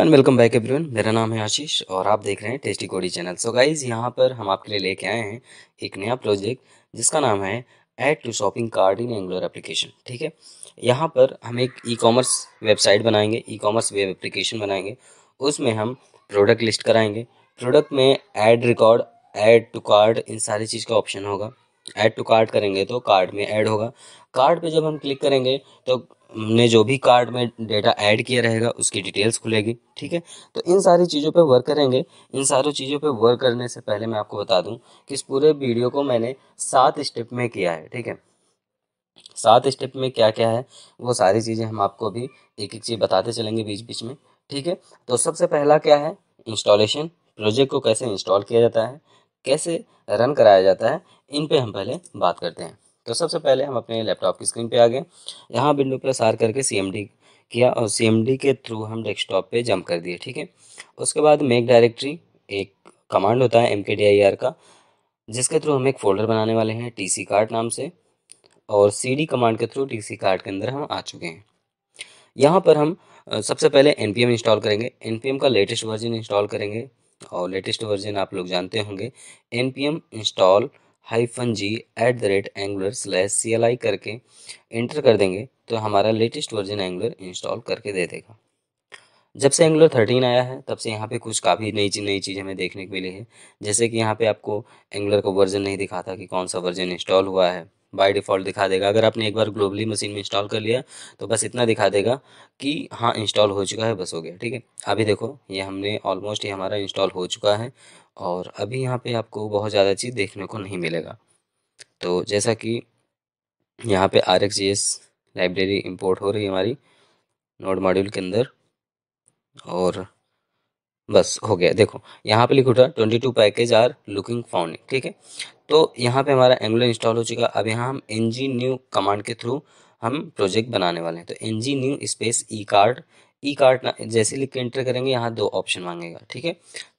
And welcome back everyone मेरा नाम है आशीष और आप देख रहे हैं टेस्टी कोडी चैनल सो गाइज यहाँ पर हम आपके लिए लेके आए हैं एक नया प्रोजेक्ट जिसका नाम है add to shopping card in Angular application ठीक है यहाँ पर हम एक ई कॉमर्स वेबसाइट बनाएंगे ई कॉमर्स वेब एप्लीकेशन बनाएंगे उसमें हम प्रोडक्ट लिस्ट कराएंगे प्रोडक्ट में add record add to card इन सारी चीज़ का ऑप्शन होगा ऐड टू कार्ड करेंगे तो कार्ड में ऐड होगा कार्ड पे जब हम क्लिक करेंगे तो ने जो भी कार्ड में डेटा ऐड किया रहेगा उसकी डिटेल्स खुलेगी ठीक है तो इन सारी चीज़ों पे वर्क करेंगे इन सारी चीज़ों पे वर्क करने से पहले मैं आपको बता दूं कि इस पूरे वीडियो को मैंने सात स्टेप में किया है ठीक है सात स्टेप में क्या क्या है वो सारी चीज़ें हम आपको भी एक एक चीज़ बताते चलेंगे बीच बीच में ठीक है तो सबसे पहला क्या है इंस्टॉलेशन प्रोजेक्ट को कैसे इंस्टॉल किया जाता है कैसे रन कराया जाता है इन पर हम पहले बात करते हैं तो सबसे पहले हम अपने लैपटॉप की स्क्रीन पे आ गए यहाँ विंडो पर सार करके सी किया और सी के थ्रू हम डेस्कटॉप पे जंप कर दिए ठीक है उसके बाद मेक डायरेक्टरी एक कमांड होता है एम का जिसके थ्रू हम एक फ़ोल्डर बनाने वाले हैं टी सी कार्ड नाम से और सी डी कमांड के थ्रू टी सी कार्ड के अंदर हम आ चुके हैं यहाँ पर हम सबसे पहले एन पी एम इंस्टॉल करेंगे एन पी एम का लेटेस्ट वर्जन इंस्टॉल करेंगे और लेटेस्ट वर्जन आप लोग जानते होंगे N P M install hyphen G at the rate Angular slash C L I करके इंटर कर देंगे तो हमारा लेटेस्ट वर्जन एंगुलर इंस्टॉल करके दे देगा जब से एंगुलर थर्टीन आया है तब से यहाँ पे कुछ काफ़ी नई चीज़ नई चीज़ हमें देखने को मिली है जैसे कि यहाँ पे आपको एंगुलर का वर्जन नहीं दिखाता कि कौन सा वर्जन इंस्टॉल हुआ है बाय डिफ़ॉल्ट दिखा देगा अगर आपने एक बार ग्लोबली मशीन में इंस्टॉल कर लिया तो बस इतना दिखा देगा कि हाँ इंस्टॉल हो चुका है बस हो गया ठीक है अभी देखो ये हमने ऑलमोस्ट ये हमारा इंस्टॉल हो चुका है और अभी यहाँ पे आपको बहुत ज़्यादा चीज़ देखने को नहीं मिलेगा तो जैसा कि यहाँ पे आर लाइब्रेरी इम्पोर्ट हो रही है हमारी नोड मॉड्यूल के अंदर और बस हो गया देखो यहाँ पे लिख उठा twenty two package are looking found ठीक है तो यहाँ पे हमारा एम्बुलर इंस्टॉल हो चुका अब यहाँ हम एन जी न्यू कमांड के थ्रू हम प्रोजेक्ट बनाने वाले हैं तो N G new space E card E card जैसे लिख के एंटर करेंगे यहाँ दो ऑप्शन मांगेगा ठीक है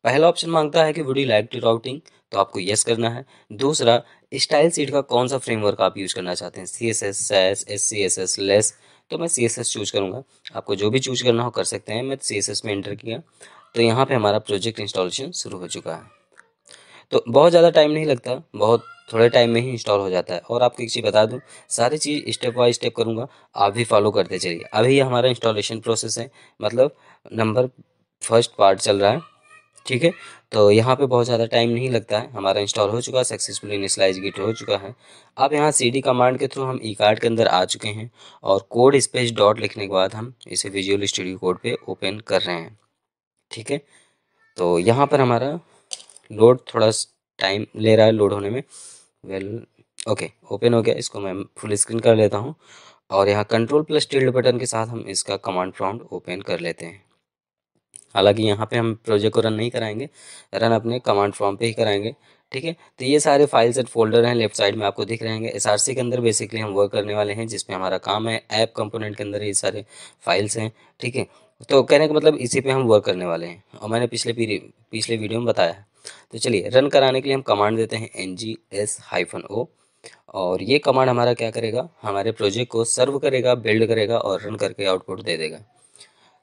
पहला ऑप्शन मांगता है कि would you like to routing तो आपको येस करना है दूसरा स्टाइल सीट का कौन सा फ्रेमवर्क आप यूज़ करना चाहते हैं C S S Sass S C S S less तो मैं सी एस एस चूज करूँगा आपको जो भी चूज करना हो कर सकते हैं मैं सी एस एस में एंटर किया तो यहाँ पे हमारा प्रोजेक्ट इंस्टॉलेशन शुरू हो चुका है तो बहुत ज़्यादा टाइम नहीं लगता बहुत थोड़े टाइम में ही इंस्टॉल हो जाता है और आपको एक चीज़ बता दूं सारी चीज़ स्टेप बाय स्टेप करूंगा आप भी फॉलो करते चलिए अभी हमारा इंस्टॉलेशन प्रोसेस है मतलब नंबर फर्स्ट पार्ट चल रहा है ठीक है तो यहाँ पे बहुत ज़्यादा टाइम नहीं लगता है हमारा इंस्टॉल हो चुका है सक्सेसफुल इनिशलाइज गिट हो चुका है अब यहाँ सी डी कमांड के थ्रू हम ई कार्ड के अंदर आ चुके हैं और कोड स्पेस डॉट लिखने के बाद हम इसे विजुअल स्टूडियो कोड पर ओपन कर रहे हैं ठीक है तो यहाँ पर हमारा लोड थोड़ा टाइम ले रहा है लोड होने में वेल ओके ओपन हो गया इसको मैं फुल स्क्रीन कर लेता हूँ और यहाँ कंट्रोल प्लस टील्ड बटन के साथ हम इसका कमांड प्रॉम्प्ट ओपन कर लेते हैं हालांकि यहाँ पे हम प्रोजेक्ट को रन नहीं कराएंगे रन अपने कमांड फॉर्म पे ही कराएंगे ठीक है तो ये सारे फाइल्स एंड फोल्डर हैं लेफ्ट साइड में आपको दिख रहे हैं एस के अंदर बेसिकली हम वर्क करने वाले हैं जिसमें हमारा काम है ऐप कंपोनेंट के अंदर ये सारे फाइल्स हैं ठीक है तो कहने का मतलब इसी पे हम वर्क करने वाले हैं और मैंने पिछले पिछले वीडियो में बताया है तो चलिए रन कराने के लिए हम कमांड देते हैं N G S hyphen O और ये कमांड हमारा क्या करेगा हमारे प्रोजेक्ट को सर्व करेगा बिल्ड करेगा और रन करके आउटपुट दे देगा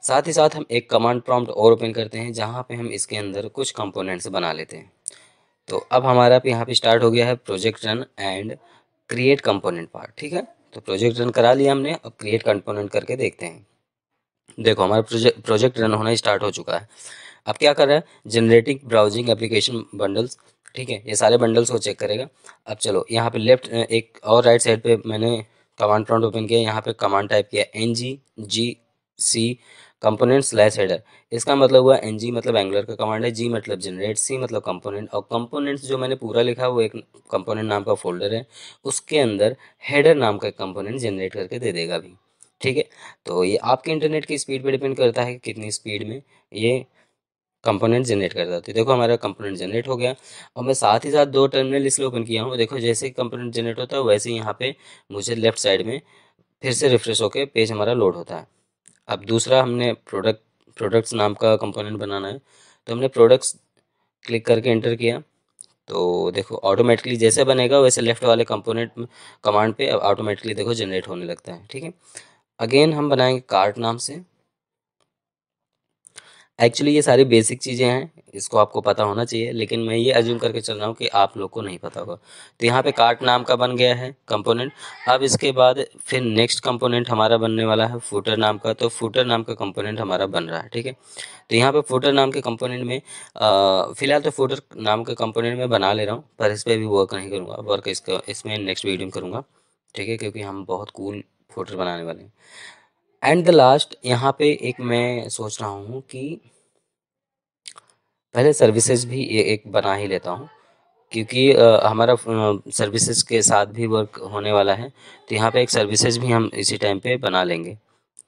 साथ ही साथ हम एक कमांड प्रॉम्प्ट और ओपन करते हैं जहाँ पे हम इसके अंदर कुछ कंपोनेंट्स बना लेते हैं तो अब हमारा यहाँ पे स्टार्ट हो गया है project run and create component part ठीक है तो प्रोजेक्ट रन करा लिया हमने अब क्रिएट कंपोनेंट करके देखते हैं देखो हमारा प्रोजेक्ट प्रोजेक्ट रन होना स्टार्ट हो चुका है अब क्या कर रहा है जनरेटिंग ब्राउजिंग एप्लीकेशन बंडल्स ठीक है ये सारे बंडल्स को चेक करेगा अब चलो यहाँ पे लेफ्ट एक और राइट साइड पे मैंने कमांड प्रॉन्ट ओपन किया यहाँ पे कमांड टाइप किया N G G C component slash header इसका मतलब हुआ एन जी मतलब एंगुलर का कमांड है जी मतलब जनरेट सी मतलब कंपोनेंट और कंपोनेंट्स जो मैंने पूरा लिखा वो एक कंपोनेंट नाम का फोल्डर है उसके अंदर हेडर नाम का कंपोनेंट जनरेट करके दे देगा अभी ठीक है तो ये आपके इंटरनेट की स्पीड पर डिपेंड करता है कितनी स्पीड में ये कंपोनेंट जनरेट कर देती है देखो हमारा कंपोनेंट जनरेट हो गया और मैं साथ ही साथ दो टर्मिनल इसलिए ओपन किया हूँ देखो जैसे कंपोनेंट जनरेट होता है वैसे यहाँ पे मुझे लेफ्ट साइड में फिर से रिफ्रेश होकर पेज हमारा लोड होता है अब दूसरा हमने प्रोडक्ट प्रोडक्ट्स नाम का कंपोनेंट बनाना है तो हमने प्रोडक्ट्स क्लिक करके एंटर किया तो देखो ऑटोमेटिकली जैसे बनेगा वैसे लेफ्ट वाले कंपोनेंट कमांड पे अब ऑटोमेटिकली देखो जनरेट होने लगता है ठीक है अगेन हम बनाएंगे कार्ट नाम से एक्चुअली ये सारी बेसिक चीज़ें हैं इसको आपको पता होना चाहिए लेकिन मैं ये अज्यूम करके चल रहा हूँ कि आप लोग को नहीं पता होगा तो यहाँ पे कार्ट नाम का बन गया है कंपोनेंट अब इसके बाद फिर नेक्स्ट कंपोनेंट हमारा बनने वाला है फूटर नाम का तो फूटर नाम का कंपोनेंट हमारा बन रहा है ठीक है तो यहाँ पे फूटर नाम के कंपोनेंट में फ़िलहाल तो फूटर नाम के कंपोनेंट में बना ले रहा हूँ पर इस पर भी वर्क नहीं करूँगा वर्क इसका इसमें नेक्स्ट वीडियो में करूँगा ठीक है क्योंकि हम बहुत कूल फूटर बनाने वाले हैं एंड द लास्ट यहाँ पे एक मैं सोच रहा हूँ कि पहले सर्विसेज भी एक बना ही लेता हूँ क्योंकि आ, हमारा सर्विसेज के साथ भी वर्क होने वाला है तो यहाँ पे एक सर्विसेज भी हम इसी टाइम पे बना लेंगे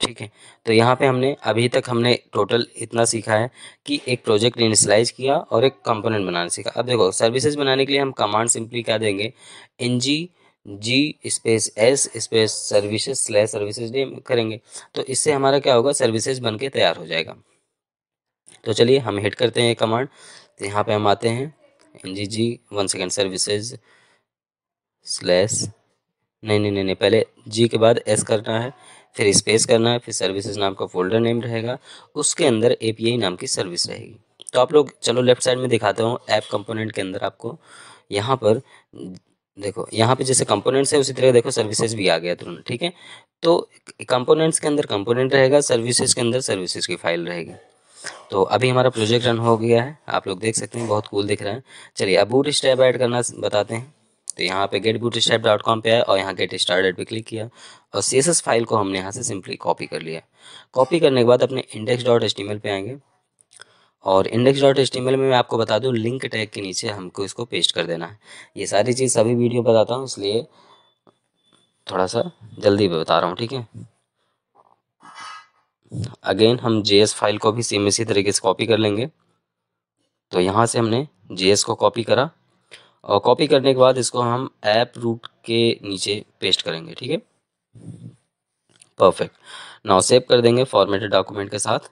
ठीक है तो यहाँ पे हमने अभी तक हमने टोटल इतना सीखा है कि एक प्रोजेक्ट इनिशलाइज किया और एक कंपोनेंट बनाना सीखा अब देखो सर्विसेज बनाने के लिए हम कमांड सिंपली क्या देंगे N G G space S space services slash services name करेंगे तो इससे हमारा क्या होगा सर्विसेज बन के तैयार हो जाएगा तो चलिए हम हिट करते हैं कमांड तो यहाँ पे हम आते हैं N G G one second services slash नहीं नहीं नहीं पहले जी के बाद एस करना है फिर स्पेस करना है फिर सर्विसेज नाम का फोल्डर नेम रहेगा उसके अंदर ए नाम की सर्विस रहेगी तो आप लोग चलो लेफ्ट साइड में दिखाता हूँ ऐप कंपोनेंट के अंदर आपको यहाँ पर देखो यहाँ पे जैसे कंपोनेंट्स है उसी तरह देखो सर्विसेज भी आ गया तुरंत ठीक है तो कंपोनेंट्स के अंदर कंपोनेंट रहेगा सर्विसेज के अंदर सर्विसेज की फाइल रहेगी तो अभी हमारा प्रोजेक्ट रन हो गया है आप लोग देख सकते हैं बहुत कूल दिख रहा है चलिए अब बूट स्टैप ऐड करना बताते हैं तो यहाँ पे get bootstrap dot com पर आया और यहाँ गेट डेट पर क्लिक किया और सी फाइल को हमने यहाँ से सिंपली कॉपी कर लिया कॉपी करने के बाद अपने इंडेक्स डॉट एस पे आएंगे और इंडेक्स डॉट एस में मैं आपको बता दूँ लिंक टैग के नीचे हमको इसको पेस्ट कर देना है ये सारी चीज़ सभी वीडियो बताता हूँ इसलिए थोड़ा सा जल्दी बता रहा हूँ ठीक है अगेन हम जे फाइल को भी सेम इसी तरीके से कॉपी कर लेंगे तो यहाँ से हमने जे को कॉपी करा और कॉपी करने के बाद इसको हम ऐप रूट के नीचे पेस्ट करेंगे ठीक है परफेक्ट नाउ सेव कर देंगे फॉर्मेटेड डॉक्यूमेंट के साथ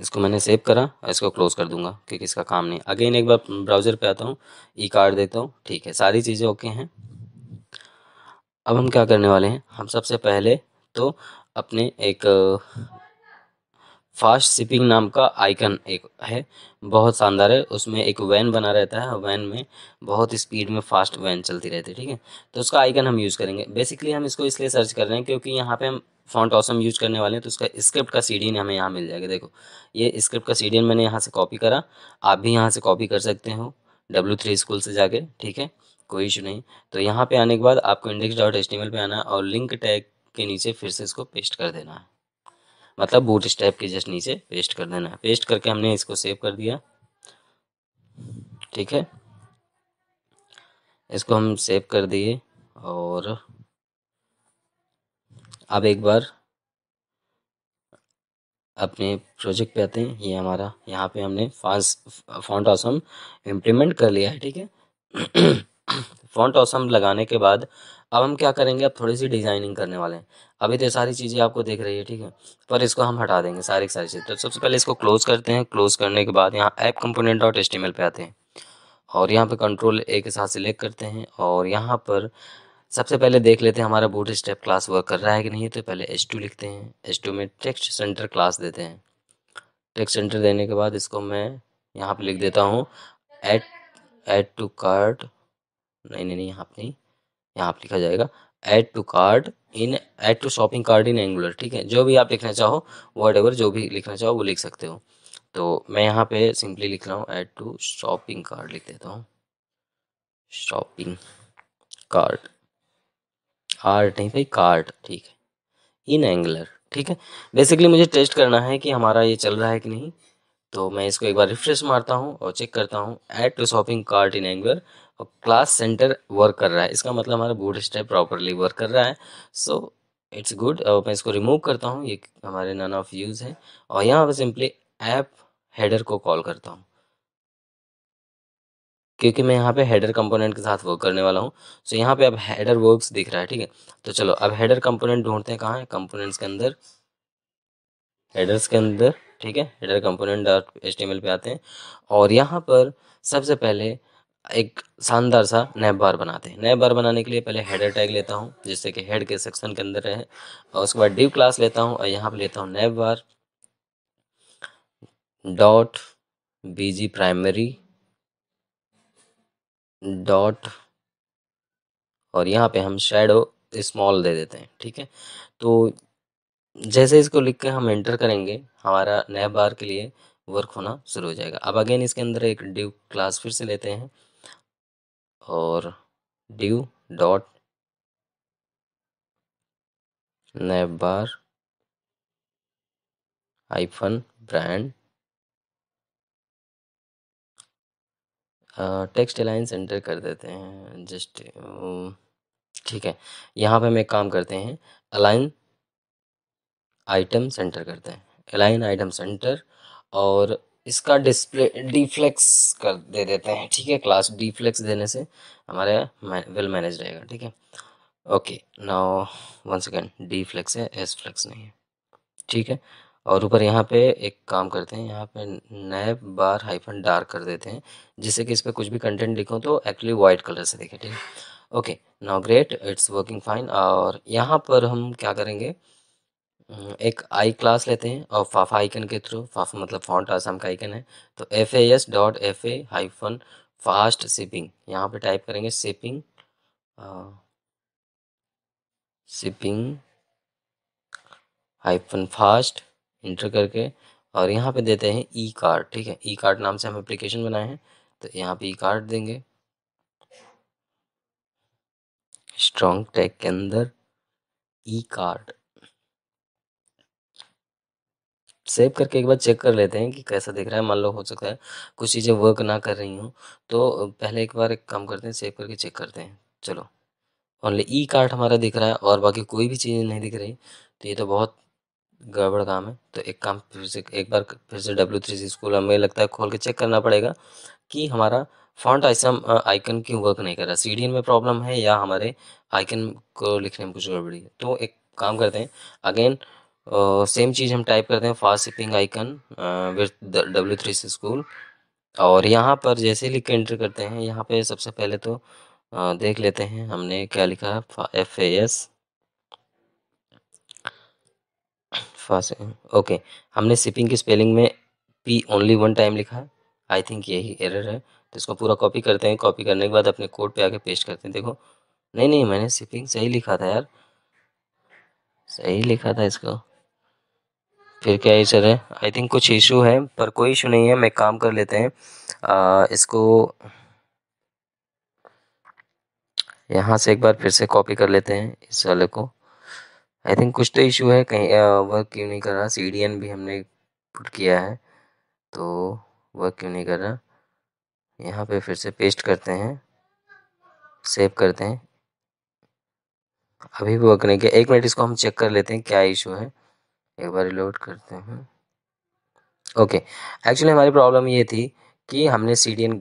इसको मैंने सेव करा और इसको क्लोज़ कर दूंगा क्योंकि इसका काम नहीं अगेन एक बार ब्राउज़र पे आता हूँ ई e कार्ड देता हूँ ठीक है सारी चीज़ें ओके हैं अब हम क्या करने वाले हैं हम सबसे पहले तो अपने एक फास्ट शिपिंग नाम का आइकन एक है बहुत शानदार है उसमें एक वैन बना रहता है वैन में बहुत स्पीड में फास्ट वैन चलती रहती है ठीक है तो उसका आइकन हम यूज़ करेंगे बेसिकली हम इसको इसलिए सर्च कर रहे हैं क्योंकि यहाँ पे हम फॉन्ट ऑसम यूज करने वाले हैं तो उसका स्क्रिप्ट का सी हमें यहाँ मिल जाएगा देखो ये स्क्रिप्ट का सी मैंने यहाँ से कॉपी करा आप भी यहाँ से कॉपी कर सकते हो डब्ल्यू थ्री स्कूल से जाके ठीक है कोई इशू नहीं तो यहाँ पे आने के बाद आपको इंडेक्स डॉट एच पे आना है और लिंक टैग के नीचे फिर से इसको पेस्ट कर देना है मतलब बूट स्टैप के जस्ट नीचे पेस्ट कर देना है पेस्ट करके हमने इसको सेव कर दिया ठीक है इसको हम सेव कर दिए और अब एक बार अपने प्रोजेक्ट पे आते हैं ये हमारा यहाँ पे हमने फांस फॉन्ट ऑसम इम्प्लीमेंट कर लिया है ठीक है फॉन्ट ऑसम लगाने के बाद अब हम क्या करेंगे अब थोड़ी सी डिज़ाइनिंग करने वाले हैं अभी तो सारी चीज़ें आपको देख रही है ठीक है पर इसको हम हटा देंगे सारी सारी चीज़ें तो सबसे पहले इसको क्लोज़ करते हैं क्लोज़ करने के बाद यहाँ ऐप कंपोनेंट डॉट एस्टिमेल पे आते हैं और यहाँ पे कंट्रोल ए के साथ सिलेक्ट करते हैं और यहाँ पर सबसे पहले देख लेते हैं हमारा बूट स्टेप क्लास वर्क कर रहा है कि नहीं तो पहले एच टू लिखते हैं एच टू में टेक्स्ट सेंटर क्लास देते हैं टेक्स्ट सेंटर देने के बाद इसको मैं यहाँ पे लिख देता हूँ एट एड टू कार्ड नहीं नहीं नहीं यहाँ पे नहीं यहाँ पर लिखा जाएगा add to card in add to shopping card in Angular ठीक है जो भी आप लिखना चाहो वर्ड एवर जो भी लिखना चाहो वो लिख सकते हो तो मैं यहाँ पे सिंपली लिख रहा हूँ एड टू शॉपिंग कार्ड लिख देता हूँ शॉपिंग कार्ड आर्ट नहीं भाई कार्ट ठीक है इन एंगलर ठीक है बेसिकली मुझे टेस्ट करना है कि हमारा ये चल रहा है कि नहीं तो मैं इसको एक बार रिफ्रेश मारता हूँ और चेक करता हूँ add to shopping cart in Angular और क्लास सेंटर वर्क कर रहा है इसका मतलब हमारा बूट स्टेप प्रॉपरली वर्क कर रहा है सो इट्स गुड और मैं इसको रिमूव करता हूँ ये हमारे नन ऑफ यूज़ है और यहाँ पर सिंपली ऐप हेडर को कॉल करता हूँ क्योंकि मैं यहाँ पे हेडर कंपोनेंट के साथ वर्क करने वाला हूँ सो यहाँ पे अब हेडर वर्क्स दिख रहा है ठीक है तो चलो अब हेडर कंपोनेंट ढूंढते हैं कहाँ है कंपोनेंट्स के अंदर हेडर्स के अंदर ठीक है हेडर कंपोनेंट डॉट एच पे आते हैं और यहाँ पर सबसे पहले एक शानदार सा नैब बार बनाते हैं नैब बार बनाने के लिए पहले हेडर टैग लेता हूँ जिससे कि हेड के सेक्शन के अंदर रहे और उसके बाद डिव क्लास लेता हूँ और यहाँ पर लेता हूँ nav bar dot B G primary dot और यहाँ पे हम शेडो स्मॉल दे देते हैं ठीक है तो जैसे इसको लिख के हम एंटर करेंगे हमारा नया बार के लिए वर्क होना शुरू हो जाएगा अब अगेन इसके अंदर एक ड्यू क्लास फिर से लेते हैं और due dot nav bar hyphen brand text aligns enter कर देते हैं जस्ट ठीक है यहाँ पे हम एक काम करते हैं अलाइन आइटम सेंटर करते हैं अलाइन आइटम सेंटर और इसका डिस्प्ले डीफ्लेक्स कर दे देते हैं ठीक है क्लास डीफ्लेक्स देने से हमारे वेल मैनेज रहेगा ठीक है okay now one second D flex है एस फ्लेक्स नहीं है ठीक है और ऊपर यहाँ पे एक काम करते हैं यहाँ पे नए बार हाइफन डार्क कर देते हैं जिससे कि इस पर कुछ भी कंटेंट लिखो तो एक्चुअली वाइट कलर से देखे ठीक है okay now great it's working fine और यहाँ पर हम क्या करेंगे हम्म, एक आई क्लास लेते हैं और फाफा आइकन के थ्रू फाफा मतलब फॉन्ट आसाम का आइकन है तो F A S dot F A hyphen fast shipping यहाँ पे टाइप करेंगे shipping shipping hyphen fast enter करके और यहाँ पे देते हैं ई कार्ड ठीक है ई कार्ड नाम से हम एप्लीकेशन बनाए हैं तो यहाँ पे ई कार्ड देंगे स्ट्रॉन्ग टैग के अंदर ई कार्ड सेव करके एक बार चेक कर लेते हैं कि कैसा दिख रहा है मान लो हो सकता है कुछ चीज़ें वर्क ना कर रही हूँ तो पहले एक बार एक काम करते हैं सेव करके चेक करते हैं चलो ओनली ई कार्ड हमारा दिख रहा है और बाकी कोई भी चीज़ नहीं दिख रही तो ये तो बहुत गड़बड़ काम है तो एक काम फिर से एक बार फिर से डब्ल्यू थ्री सी स्कूल हमें लगता है खोल के चेक करना पड़ेगा कि हमारा फॉन्ट आइसम आइकन क्यों वर्क नहीं कर रहा सी में प्रॉब्लम है या हमारे आइकन को लिखने में कुछ गड़बड़ी है तो एक काम करते हैं अगेन सेम चीज़ हम टाइप करते हैं fast shipping icon with W three C school और यहाँ पर जैसे लिख के एंटर करते हैं यहाँ पे सबसे पहले तो आ, देख लेते हैं हमने क्या लिखा है F A S first okay हमने सिपिंग की स्पेलिंग में पी ओनली वन टाइम लिखा है आई थिंक यही एरर है तो इसको पूरा कॉपी करते हैं कॉपी करने के बाद अपने कोड पे आके पेस्ट करते हैं देखो नहीं नहीं मैंने सिपिंग सही लिखा था यार सही लिखा था इसको फिर क्या है सर है आई थिंक कुछ इशू है पर कोई इशू नहीं है मैं काम कर लेते हैं आ, इसको यहाँ से एक बार फिर से कॉपी कर लेते हैं इस वाले को आई थिंक कुछ तो इशू है कहीं वर्क क्यों नहीं कर रहा सी डी एन भी हमने पुट किया है तो वर्क क्यों नहीं कर रहा यहाँ पे फिर से पेस्ट करते हैं सेव करते हैं अभी भी वर्क नहीं किया एक मिनट इसको हम चेक कर लेते हैं क्या इशू है एक बार लोड करते हैं ओके एक्चुअली हमारी प्रॉब्लम ये थी कि हमने सी डी एन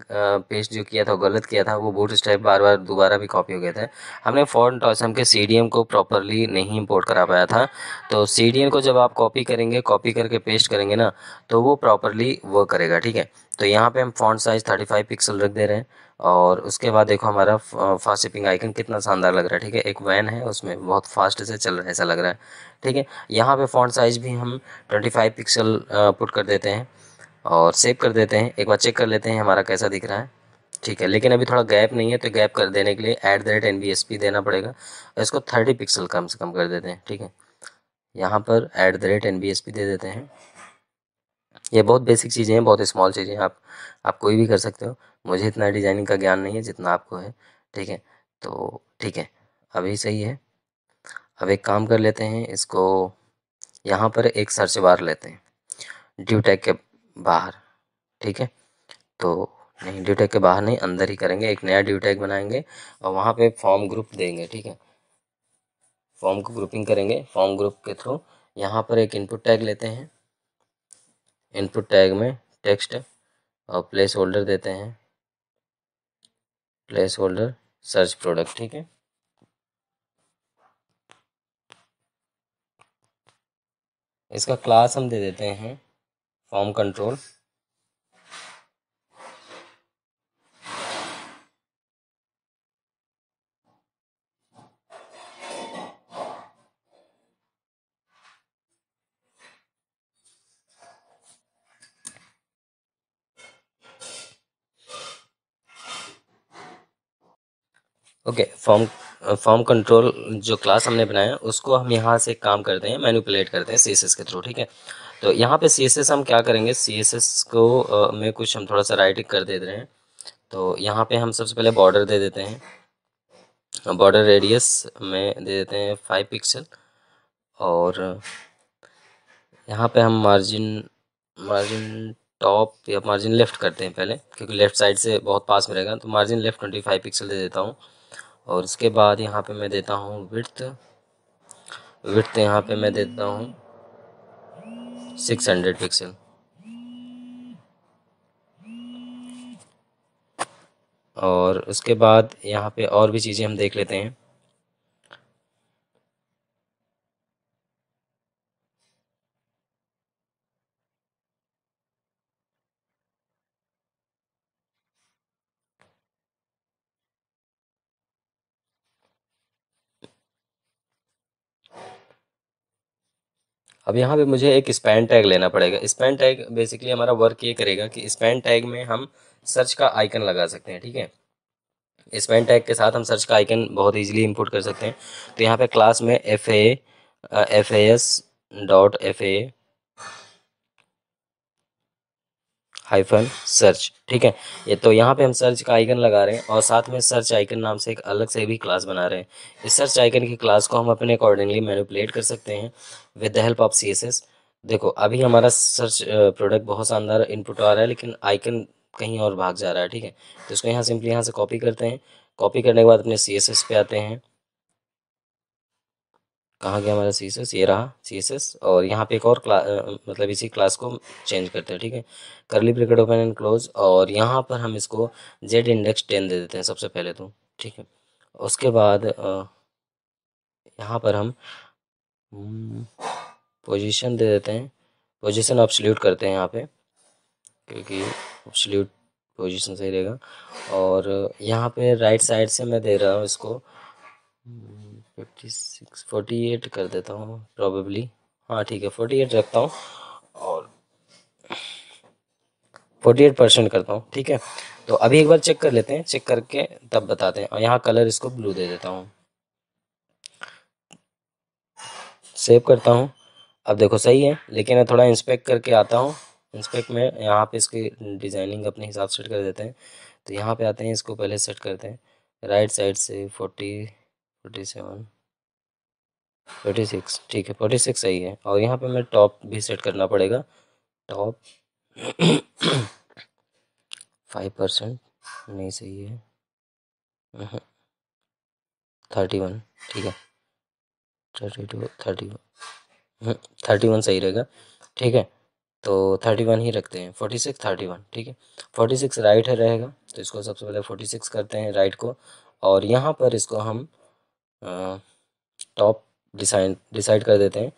पेस्ट जो किया था गलत किया था वो बूट स्टेप बार बार दोबारा भी कॉपी हो गया था हमने फ़ॉरन टॉसम के सी डी एम को प्रॉपरली नहीं इंपोर्ट करा पाया था तो सी डी एन को जब आप कॉपी करेंगे कॉपी करके पेस्ट करेंगे ना तो वो प्रॉपरली वर्क करेगा ठीक है तो यहाँ पे हम font size thirty five pixel रख दे रहे हैं और उसके बाद देखो हमारा फास्ट शिपिंग आइकन कितना शानदार लग रहा है ठीक है एक वैन है उसमें बहुत फास्ट से चल रहा है ऐसा लग रहा है ठीक है यहाँ पे फॉन्ट साइज़ भी हम ट्वेंटी फाइव पिक्सल पुट कर देते हैं और सेव कर देते हैं एक बार चेक कर लेते हैं हमारा कैसा दिख रहा है ठीक है लेकिन अभी थोड़ा गैप नहीं है तो गैप कर देने के लिए ऐट द रेट एन देना पड़ेगा इसको थर्टी पिक्सल कम से कम कर देते हैं ठीक है यहाँ पर ऐट द रेट एन दे देते हैं ये बहुत बेसिक चीज़ें हैं बहुत स्मॉल चीज़ें हैं आप आप कोई भी कर सकते हो मुझे इतना डिज़ाइनिंग का ज्ञान नहीं है जितना आपको है ठीक है तो ठीक है अभी सही है अब एक काम कर लेते हैं इसको यहाँ पर एक सर्च बार लेते हैं ड्यू टैग के बाहर ठीक है तो नहीं ड्यू टैग के बाहर नहीं अंदर ही करेंगे एक नया ड्यू टैग बनाएंगे और वहाँ पे फॉर्म ग्रुप देंगे ठीक है फॉर्म को ग्रुपिंग करेंगे फॉर्म ग्रुप के थ्रू यहाँ पर एक इनपुट टैग लेते हैं इनपुट टैग में टेक्स्ट और प्लेस होल्डर देते हैं प्लेस होल्डर सर्च प्रोडक्ट ठीक है इसका क्लास हम दे देते हैं form control okay form form control जो क्लास हमने बनाया है उसको हम यहाँ से काम करते हैं मैनिपुलेट करते हैं सी के थ्रू ठीक है तो यहाँ पे सी हम क्या करेंगे सी को आ, में कुछ हम थोड़ा सा राइटिंग कर दे रहे हैं तो यहाँ पे हम सबसे पहले बॉर्डर दे देते हैं बॉर्डर रेडियस में दे देते हैं फाइव पिक्सल और यहाँ पे हम मार्जिन मार्जिन टॉप या मार्जिन लेफ़्ट करते हैं पहले क्योंकि लेफ़्ट साइड से बहुत पास में रहेगा तो margin left twenty five pixel दे देता हूँ और इसके बाद यहाँ पे मैं देता हूँ विर्थ विर्थ यहाँ पे मैं देता हूँ सिक्स हंड्रेड पिक्सल और उसके बाद यहाँ पे और भी चीज़ें हम देख लेते हैं अब यहाँ पे मुझे एक स्पैन टैग लेना पड़ेगा स्पैन टैग बेसिकली हमारा वर्क ये करेगा कि स्पैन टैग में हम सर्च का आइकन लगा सकते हैं ठीक है स्पैन टैग के साथ हम सर्च का आइकन बहुत ईजिली इम्पोर्ट कर सकते हैं तो यहाँ पे क्लास में F A F A S dot F A hyphen search ठीक है ये तो यहाँ पे हम सर्च का आइकन लगा रहे हैं और साथ में सर्च आइकन नाम से एक अलग से भी क्लास बना रहे हैं इस सर्च आइकन की क्लास को हम अपने अकॉर्डिंगली मैनिपुलेट कर सकते हैं with the help of C देखो अभी हमारा सर्च प्रोडक्ट बहुत शानदार इनपुट आ रहा है लेकिन आइकन कहीं और भाग जा रहा है ठीक है तो इसको यहाँ सिंपली यहाँ से कॉपी करते हैं कॉपी करने के बाद अपने सी पे आते हैं कहाँ गया हमारा सी ये रहा सी और यहाँ पे एक और क्ला मतलब इसी क्लास को चेंज करते हैं ठीक है करली ब्रिकेट ओपन एंड क्लोज और यहाँ पर हम इसको जेड इंडेक्स टेन दे देते हैं सबसे पहले तो ठीक है उसके बाद यहाँ पर हम पोजीशन हम्म, दे देते हैं पोजीशन सल्यूट करते हैं यहाँ पे क्योंकि ऑब्सल्यूट पोजीशन सही रहेगा और यहाँ पे राइट साइड से मैं दे रहा हूँ इसको हम्म, फिफ्टी सिक्स फोर्टी एट कर देता हूँ प्रॉबेबली हाँ ठीक है फोर्टी एट रखता हूँ और फोर्टी एट परसेंट करता हूँ ठीक है तो अभी एक बार चेक कर लेते हैं चेक करके तब बताते हैं और यहाँ कलर इसको ब्लू दे देता हूँ सेव करता हूँ अब देखो सही है लेकिन मैं थोड़ा इंस्पेक्ट करके आता हूँ इंस्पेक्ट में यहाँ पे इसकी डिज़ाइनिंग अपने हिसाब से सेट कर देते हैं तो यहाँ पे आते हैं इसको पहले सेट करते हैं राइट साइड से forty forty seven forty six ठीक है फोर्टी सिक्स सही है और यहाँ पे मैं टॉप भी सेट करना पड़ेगा टॉप फाइव परसेंट नहीं सही है थर्टी हम्म, वन ठीक है thirty two thirty one thirty one सही रहेगा ठीक है तो थर्टी वन ही रखते हैं फोर्टी सिक्स थर्टी वन ठीक है फोर्टी सिक्स राइट है रहेगा तो इसको सबसे पहले फोर्टी सिक्स करते हैं राइट को और यहाँ पर इसको हम टॉप डिसाइड डिसाइड कर देते हैं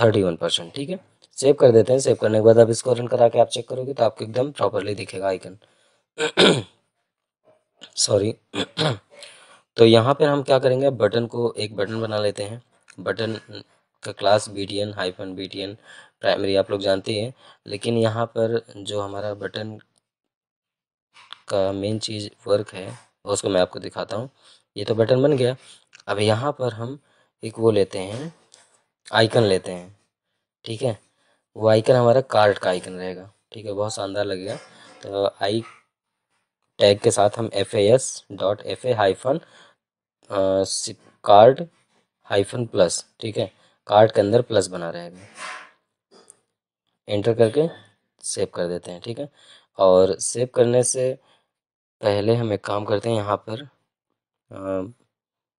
थर्टी वन परसेंट ठीक है सेव कर देते हैं सेव करने के बाद आप इसको रन करा के आप चेक करोगे तो आपको एकदम प्रॉपरली दिखेगा आइकन सॉरी तो यहाँ पर हम क्या करेंगे बटन को एक बटन बना लेते हैं बटन का class B T N hyphen B T N primary आप लोग जानते हैं लेकिन यहाँ पर जो हमारा बटन का मेन चीज़ वर्क है उसको मैं आपको दिखाता हूँ ये तो बटन बन गया अब यहाँ पर हम एक वो लेते हैं आइकन लेते हैं ठीक है वो आइकन हमारा कार्ड का आइकन रहेगा ठीक है बहुत शानदार लगेगा तो आई टैग के साथ हम F A S dot F A hyphen card hyphen plus ठीक है कार्ड के अंदर प्लस बना रहेगा एंटर करके सेव कर देते हैं ठीक है और सेव करने से पहले हम एक काम करते हैं यहाँ पर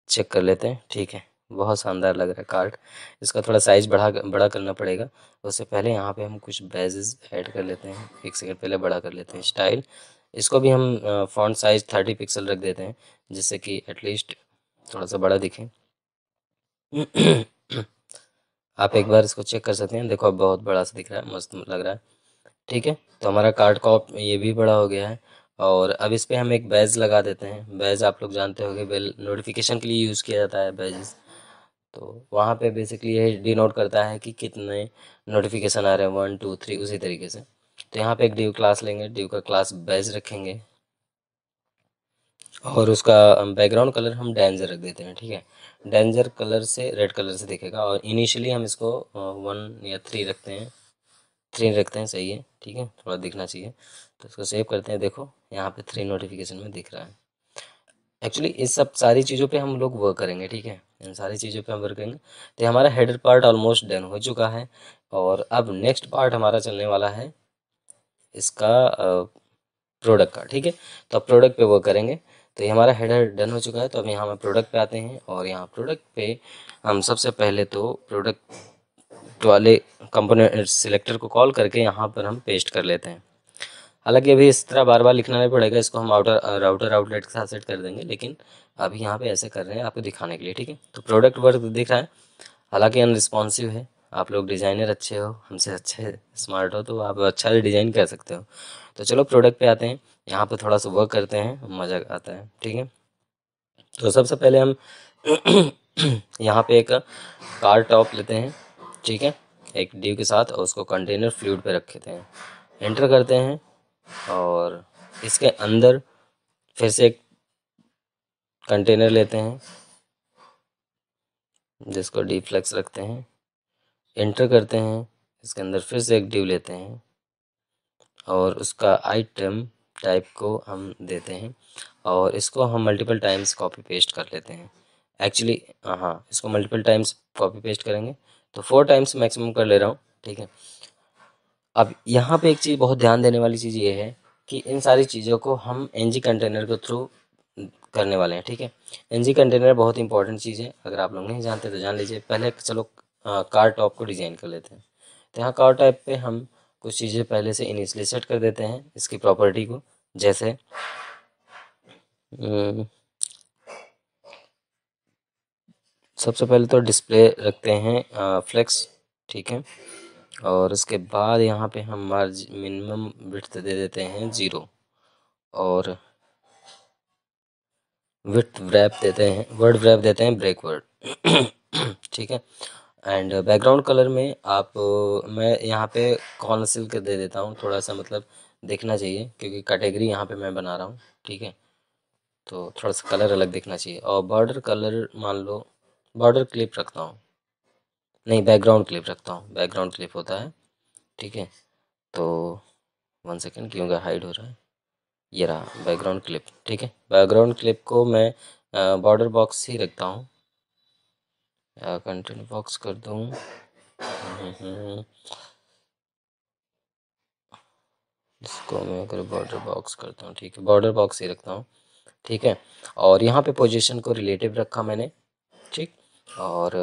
चेक कर लेते हैं ठीक है बहुत शानदार लग रहा है कार्ड इसका थोड़ा साइज़ बढ़ा बड़ा करना पड़ेगा उससे पहले यहाँ पे हम कुछ बेजेस ऐड कर लेते हैं एक सेकंड पहले बड़ा कर लेते हैं स्टाइल इसको भी हम फ़ॉन्ट साइज़ थर्टी पिक्सल रख देते हैं जिससे कि एटलीस्ट थोड़ा सा बड़ा दिखे आप एक बार इसको चेक कर सकते हैं देखो अब बहुत बड़ा सा दिख रहा है मस्त लग रहा है ठीक है तो हमारा कार्ड कॉप ये भी बड़ा हो गया है और अब इस पर हम एक बैज लगा देते हैं बैज आप लोग जानते होंगे बेल नोटिफिकेशन के लिए यूज़ किया जाता है बैज तो वहाँ पे बेसिकली ये डिनोट करता है कि कितने नोटिफिकेशन आ रहे हैं वन टू थ्री उसी तरीके से तो यहाँ पे एक ड्यू क्लास लेंगे ड्यू का क्लास बैज रखेंगे और उसका बैकग्राउंड कलर हम डेंजर रख देते हैं ठीक है डेंजर कलर से रेड कलर से दिखेगा और इनिशियली हम इसको वन या थ्री रखते हैं थ्री रखते हैं सही है ठीक है थोड़ा दिखना चाहिए तो इसको सेव करते हैं देखो यहाँ पे थ्री नोटिफिकेशन में दिख रहा है एक्चुअली इस सब सारी चीज़ों पे हम लोग वर्क करेंगे ठीक है इन सारी चीज़ों पे हम वर्क करेंगे तो हमारा हेडर पार्ट ऑलमोस्ट डन हो चुका है और अब नेक्स्ट पार्ट हमारा चलने वाला है इसका प्रोडक्ट का ठीक है तो अब प्रोडक्ट पे वर्क करेंगे तो ये हमारा हेडर डन हो चुका है तो अब यहाँ हम प्रोडक्ट पे आते हैं और यहाँ प्रोडक्ट पे हम सबसे पहले तो प्रोडक्ट वाले कंपोनेंट सिलेक्टर को कॉल करके यहाँ पर हम पेस्ट कर लेते हैं हालांकि अभी इस तरह बार बार लिखना नहीं पड़ेगा इसको हम आउटर राउटर आउटलेट के साथ सेट कर देंगे लेकिन अभी यहाँ पे ऐसे कर रहे हैं आपको दिखाने के लिए ठीक है तो प्रोडक्ट वर्क दिख रहा है हालांकि अनरिस्पॉन्सिव है आप लोग डिज़ाइनर अच्छे हो हमसे अच्छे स्मार्ट हो तो आप अच्छा डिज़ाइन कर सकते हो तो चलो प्रोडक्ट पर आते हैं यहाँ पर थोड़ा सा वर्क करते हैं मज़ा आता है ठीक है तो सबसे पहले हम यहाँ पर एक कार टॉप लेते हैं ठीक है एक ड्यू के साथ और उसको कंटेनर फ्लूड पर रखते हैं एंटर करते हैं और इसके अंदर फिर से एक कंटेनर लेते हैं जिसको डी फ्लक्स रखते हैं इंटर करते हैं इसके अंदर फिर से एक ड्यू लेते हैं और उसका आइटम टाइप को हम देते हैं और इसको हम मल्टीपल टाइम्स कॉपी पेस्ट कर लेते हैं एक्चुअली हाँ इसको मल्टीपल टाइम्स कॉपी पेस्ट करेंगे तो फोर टाइम्स मैक्सिमम कर ले रहा हूँ ठीक है अब यहाँ पे एक चीज़ बहुत ध्यान देने वाली चीज़ ये है कि इन सारी चीज़ों को हम एन कंटेनर के थ्रू करने वाले हैं ठीक है एन कंटेनर बहुत इंपॉर्टेंट चीज़ है अगर आप लोग नहीं जानते तो जान लीजिए पहले चलो कार टॉप को डिज़ाइन कर लेते हैं तो यहाँ कार टाइप पे हम कुछ चीज़ें पहले से इनिशली सेट कर देते हैं इसकी प्रॉपर्टी को जैसे हम्म, सबसे पहले तो डिस्प्ले रखते हैं फ्लेक्स ठीक है और उसके बाद यहाँ पे हम मार्ज मिनिमम विथ दे देते हैं ज़ीरो और विथ ब्रैप देते हैं वर्ड ब्रैप देते हैं ब्रेक वर्ड ठीक है एंड बैकग्राउंड कलर में आप मैं यहाँ पे सिल कर दे देता हूँ थोड़ा सा मतलब देखना चाहिए क्योंकि कैटेगरी यहाँ पे मैं बना रहा हूँ ठीक है तो थोड़ा सा कलर अलग देखना चाहिए और बॉर्डर कलर मान लो बॉर्डर क्लिप रखता हूँ नहीं बैकग्राउंड क्लिप रखता हूँ बैकग्राउंड क्लिप होता है ठीक है तो वन सेकेंड क्योंकि हाइड हो रहा है ये रहा बैकग्राउंड क्लिप ठीक है बैकग्राउंड क्लिप को मैं बॉर्डर बॉक्स ही रखता हूँ कंटेंट बॉक्स कर दूँ इसको मैं अगर बॉर्डर बॉक्स करता हूँ ठीक है बॉर्डर बॉक्स ही रखता हूँ ठीक है और यहाँ पे पोजीशन को रिलेटिव रखा मैंने ठीक और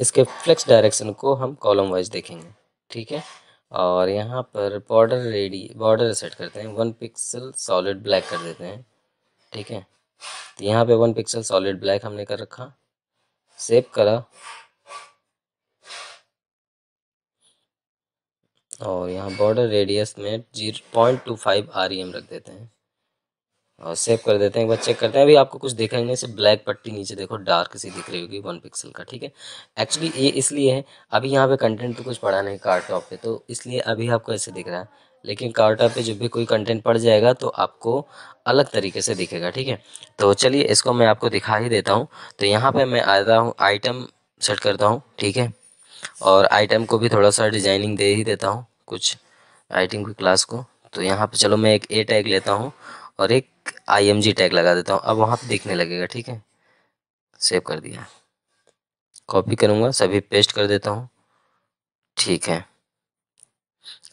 इसके फ्लेक्स डायरेक्शन को हम कॉलम वाइज देखेंगे ठीक है और यहाँ पर बॉर्डर रेडी बॉर्डर सेट करते हैं वन पिक्सल सॉलिड ब्लैक कर देते हैं ठीक है तो यहाँ पे वन पिक्सल सॉलिड ब्लैक हमने कर रखा सेव करा और यहाँ बॉर्डर रेडियस में zero point two five R रख देते हैं और सेव कर देते हैं एक बार चेक करते हैं अभी आपको कुछ दिखाएंगे सिर्फ ब्लैक पट्टी नीचे देखो डार्क सी दिख रही होगी वन पिक्सल का ठीक है एक्चुअली ये इसलिए है अभी यहाँ पे कंटेंट तो कुछ पड़ा नहीं कार्ड टॉप पे तो इसलिए अभी आपको ऐसे दिख रहा है लेकिन टॉप पे जब भी कोई कंटेंट पड़ जाएगा तो आपको अलग तरीके से दिखेगा ठीक है तो चलिए इसको मैं आपको दिखा ही देता हूँ तो यहाँ पर मैं आता हूँ आइटम सेट करता हूँ ठीक है और आइटम को भी थोड़ा सा डिजाइनिंग दे ही देता हूँ कुछ आइटम की क्लास को तो यहाँ पे चलो मैं एक ए टैग लेता हूँ और एक आई टैग लगा देता हूँ अब वहाँ पर देखने लगेगा ठीक है सेव कर दिया कॉपी करूँगा सभी पेस्ट कर देता हूँ ठीक है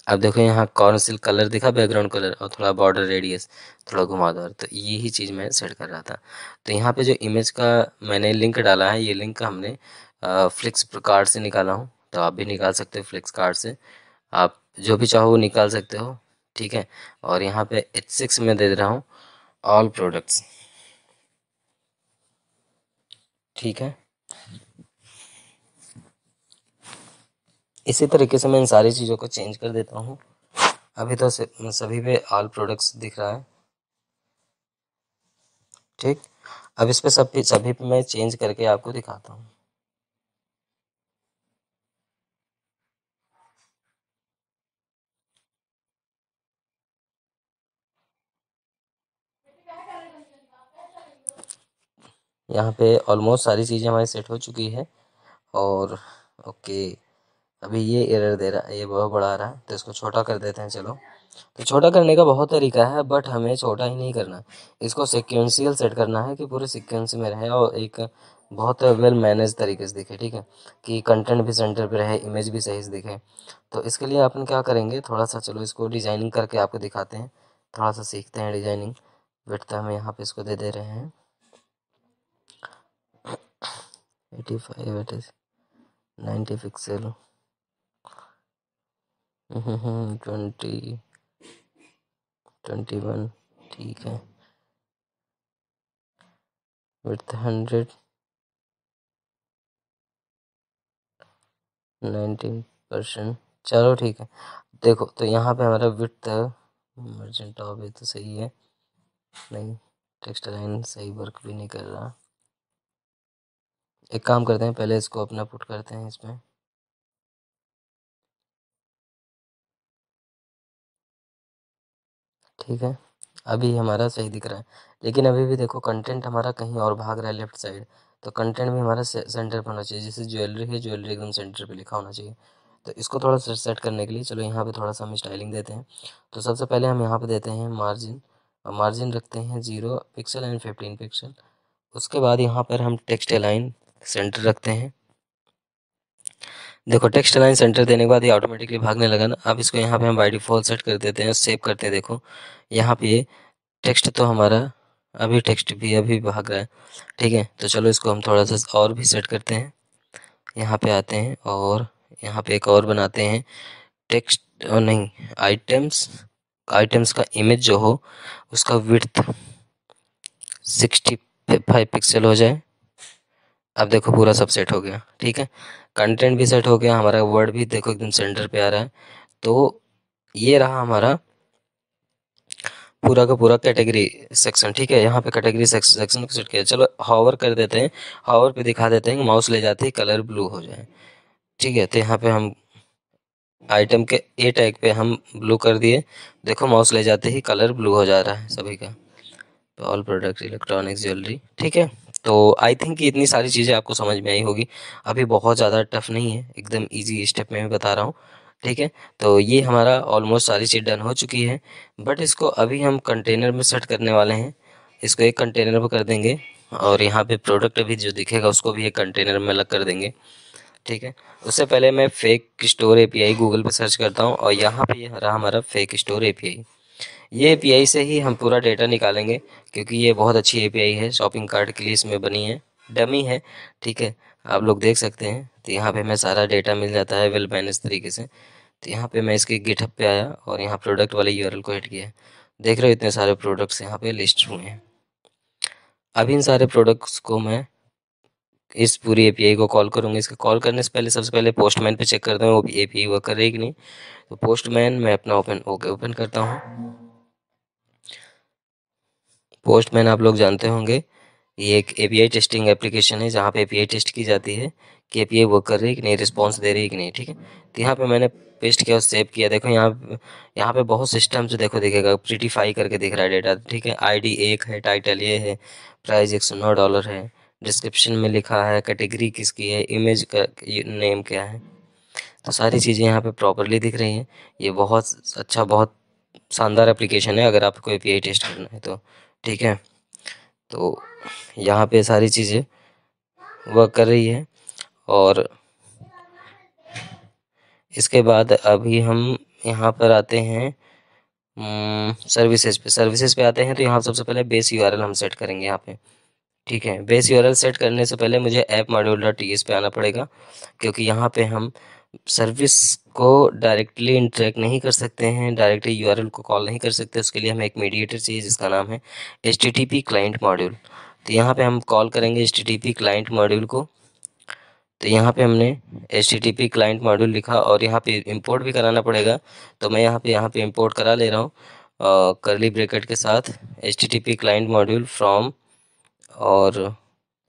अब देखो यहाँ कॉर्न सिल कलर दिखा बैकग्राउंड कलर और थोड़ा बॉर्डर रेडियस थोड़ा घुमादार तो यही चीज़ मैं सेट कर रहा था तो यहाँ पे जो इमेज का मैंने लिंक डाला है ये लिंक हमने फ्लिक्स कार्ड से निकाला हूँ तो आप भी निकाल सकते हो फ्लिक्स कार्ड से आप जो भी चाहो वो निकाल सकते हो ठीक है और यहाँ पर एच सिक्स में दे, दे रहा हूँ ऑल प्रोडक्ट्स ठीक है इसी तरीके से मैं इन सारी चीज़ों को चेंज कर देता हूँ अभी तो सभी पे ऑल प्रोडक्ट्स दिख रहा है ठीक अब इस पे सब सभी पे मैं चेंज करके आपको दिखाता हूँ यहाँ पे ऑलमोस्ट सारी चीज़ें हमारी सेट हो चुकी है और ओके अभी ये एरर दे रहा है ये बहुत बड़ा आ रहा है तो इसको छोटा कर देते हैं चलो तो छोटा करने का बहुत तरीका है बट हमें छोटा ही नहीं करना इसको सिक्वेंशियल सेट करना है कि पूरे सिक्वेंस में रहे और एक बहुत वेल मैनेज तरीके से दिखे ठीक है कि कंटेंट भी सेंटर पे रहे इमेज भी सही से दिखे तो इसके लिए अपन क्या करेंगे थोड़ा सा चलो इसको डिज़ाइनिंग करके आपको दिखाते हैं थोड़ा सा सीखते हैं डिज़ाइनिंग बैठता हम यहाँ पे इसको दे दे रहे हैं 85 it is 90 pixel 20 21 ठीक है विथ हंड्रेड नाइनटीन परसेंट चलो ठीक है देखो तो यहाँ पे हमारा विथ मर्जेंट टॉप है तो सही है नहीं टेक्स्ट लाइन सही वर्क भी नहीं कर रहा एक काम करते हैं पहले इसको अपना पुट करते हैं इसमें ठीक है अभी हमारा सही दिख रहा है लेकिन अभी भी देखो कंटेंट हमारा कहीं और भाग रहा है लेफ्ट साइड तो कंटेंट भी हमारा सेंटर पर होना चाहिए जैसे ज्वेलरी है ज्वेलरी एकदम सेंटर पे लिखा होना चाहिए तो इसको थोड़ा सा सेट करने के लिए चलो यहाँ पे थोड़ा सा हम स्टाइलिंग देते हैं तो सबसे पहले हम यहाँ पे देते हैं मार्जिन और मार्जिन रखते हैं zero pixel and fifteen pixel उसके बाद यहाँ पर हम टेक्स्ट लाइन सेंटर रखते हैं देखो टेक्स्ट लाइन सेंटर देने के बाद ये ऑटोमेटिकली भागने लगा ना अब इसको यहाँ पे हम बाई डिफॉल्ट सेट कर देते हैं सेव करते हैं देखो यहाँ पे टेक्स्ट तो हमारा अभी टेक्स्ट भी अभी भाग रहा है ठीक है तो चलो इसको हम थोड़ा सा और भी सेट करते हैं यहाँ पे आते हैं और यहाँ पे एक और बनाते हैं टेक्स्ट और नहीं आइटम्स आइटम्स का इमेज जो हो उसका विर्थ सिक्सटी फाइव पिक्सल हो जाए अब देखो पूरा सब सेट हो गया ठीक है कंटेंट भी सेट हो गया हमारा वर्ड भी देखो एकदम सेंटर पे आ रहा है तो ये रहा हमारा पूरा का पूरा कैटेगरी सेक्शन ठीक है यहाँ पे कैटेगरी सेक्शन को सेट किया चलो हावर कर देते हैं हावर पे दिखा देते हैं माउस ले जाते ही कलर ब्लू हो जाए ठीक है तो यहाँ पे हम आइटम के ए टैग पे हम ब्लू कर दिए देखो माउस ले जाते ही कलर ब्लू हो जा रहा है सभी का तो ऑल प्रोडक्ट इलेक्ट्रॉनिक्स ज्वेलरी ठीक है तो आई थिंक इतनी सारी चीज़ें आपको समझ में आई होगी अभी बहुत ज़्यादा टफ नहीं है एकदम इजी स्टेप में मैं बता रहा हूँ ठीक है तो ये हमारा ऑलमोस्ट सारी चीज़ डन हो चुकी है बट इसको अभी हम कंटेनर में सेट करने वाले हैं इसको एक कंटेनर में कर देंगे और यहाँ पे प्रोडक्ट भी जो दिखेगा उसको भी एक कंटेनर में अलग कर देंगे ठीक है उससे पहले मैं फ़ेक स्टोर एपीआई गूगल पे सर्च करता हूँ और यहाँ पे यह रहा हमारा फ़ेक स्टोर एपीआई ये एपीआई से ही हम पूरा डेटा निकालेंगे क्योंकि ये बहुत अच्छी एपीआई है शॉपिंग कार्ड के लिए इसमें बनी है डमी है ठीक है आप लोग देख सकते हैं तो यहाँ पे हमें सारा डेटा मिल जाता है वेल मैनेज तरीके से तो यहाँ पे मैं इसके गिटअप पे आया और यहाँ प्रोडक्ट वाले यू को हिट किया देख रहे हो इतने सारे प्रोडक्ट्स यहाँ पे लिस्ट हुए हैं अब इन सारे प्रोडक्ट्स को मैं इस पूरी ए को कॉल करूँगा इसके कॉल करने से पहले सबसे पहले पोस्टमैन पे चेक करता हूँ वो ए पी वर्क कर रही कि नहीं तो पोस्टमैन मैं अपना ओपन ओके ओपन करता हूँ पोस्टमैन आप लोग जानते होंगे ये एक एपीआई टेस्टिंग एप्लीकेशन है जहाँ पे एपीआई टेस्ट की जाती है कि एपीआई वर्क कर रही है कि नहीं रिस्पांस दे रही है कि नहीं ठीक है तो यहाँ पे मैंने पेस्ट किया और सेव किया देखो यहाँ यहाँ पे बहुत सिस्टम से देखो दिखेगा प्रीटीफाई करके दिख रहा है डेटा ठीक है आईडी एक है टाइटल ये है प्राइस एक सौ डॉलर है डिस्क्रिप्शन में लिखा है कैटेगरी किसकी है इमेज का नेम क्या है तो सारी चीज़ें यहाँ पर प्रॉपरली दिख रही हैं ये बहुत अच्छा बहुत शानदार एप्लीकेशन है अगर आपको ए टेस्ट करना है तो ठीक है तो यहाँ पे सारी चीज़ें वर्क कर रही है और इसके बाद अभी हम यहाँ पर आते हैं सर्विसेज पे सर्विसेज पे आते हैं तो यहाँ सबसे पहले बेस यू हम सेट करेंगे यहाँ पे ठीक है बेस यू सेट करने से पहले मुझे ऐप मॉड्यूल डॉट पे आना पड़ेगा क्योंकि यहाँ पे हम सर्विस को डायरेक्टली इंटरेक्ट नहीं कर सकते हैं डायरेक्टली यू को कॉल नहीं कर सकते उसके लिए हमें एक मीडिएटर चाहिए जिसका नाम है एच क्लाइंट मॉड्यूल तो यहाँ पे हम कॉल करेंगे एच क्लाइंट मॉड्यूल को तो यहाँ पे हमने एच क्लाइंट मॉड्यूल लिखा और यहाँ पे इंपोर्ट भी कराना पड़ेगा तो मैं यहाँ पे यहाँ पर इम्पोर्ट करा ले रहा हूँ करली ब्रेकेट के साथ एच क्लाइंट मॉड्यूल फ्रॉम और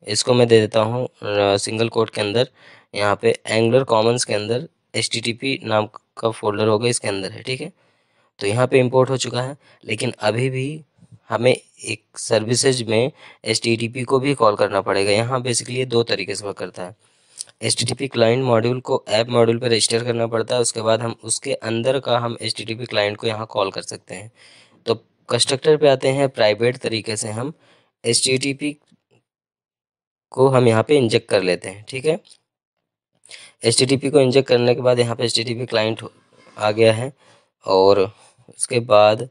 इसको मैं दे देता हूँ सिंगल कोड के अंदर यहाँ पे एंगुलर कॉमन्स के अंदर एच नाम का फोल्डर होगा इसके अंदर है ठीक है तो यहाँ पे इंपोर्ट हो चुका है लेकिन अभी भी हमें एक सर्विसेज में एच को भी कॉल करना पड़ेगा यहाँ बेसिकली दो तरीके से वर्क करता है एच क्लाइंट मॉड्यूल को ऐप मॉड्यूल पर रजिस्टर करना पड़ता है उसके बाद हम उसके अंदर का हम एच क्लाइंट को यहाँ कॉल कर सकते हैं तो कंस्ट्रक्टर पर आते हैं प्राइवेट तरीके से हम एच को हम यहाँ पे इंजेक्ट कर लेते हैं ठीक है एच को इंजेक्ट करने के बाद यहाँ पे एच क्लाइंट आ गया है और उसके बाद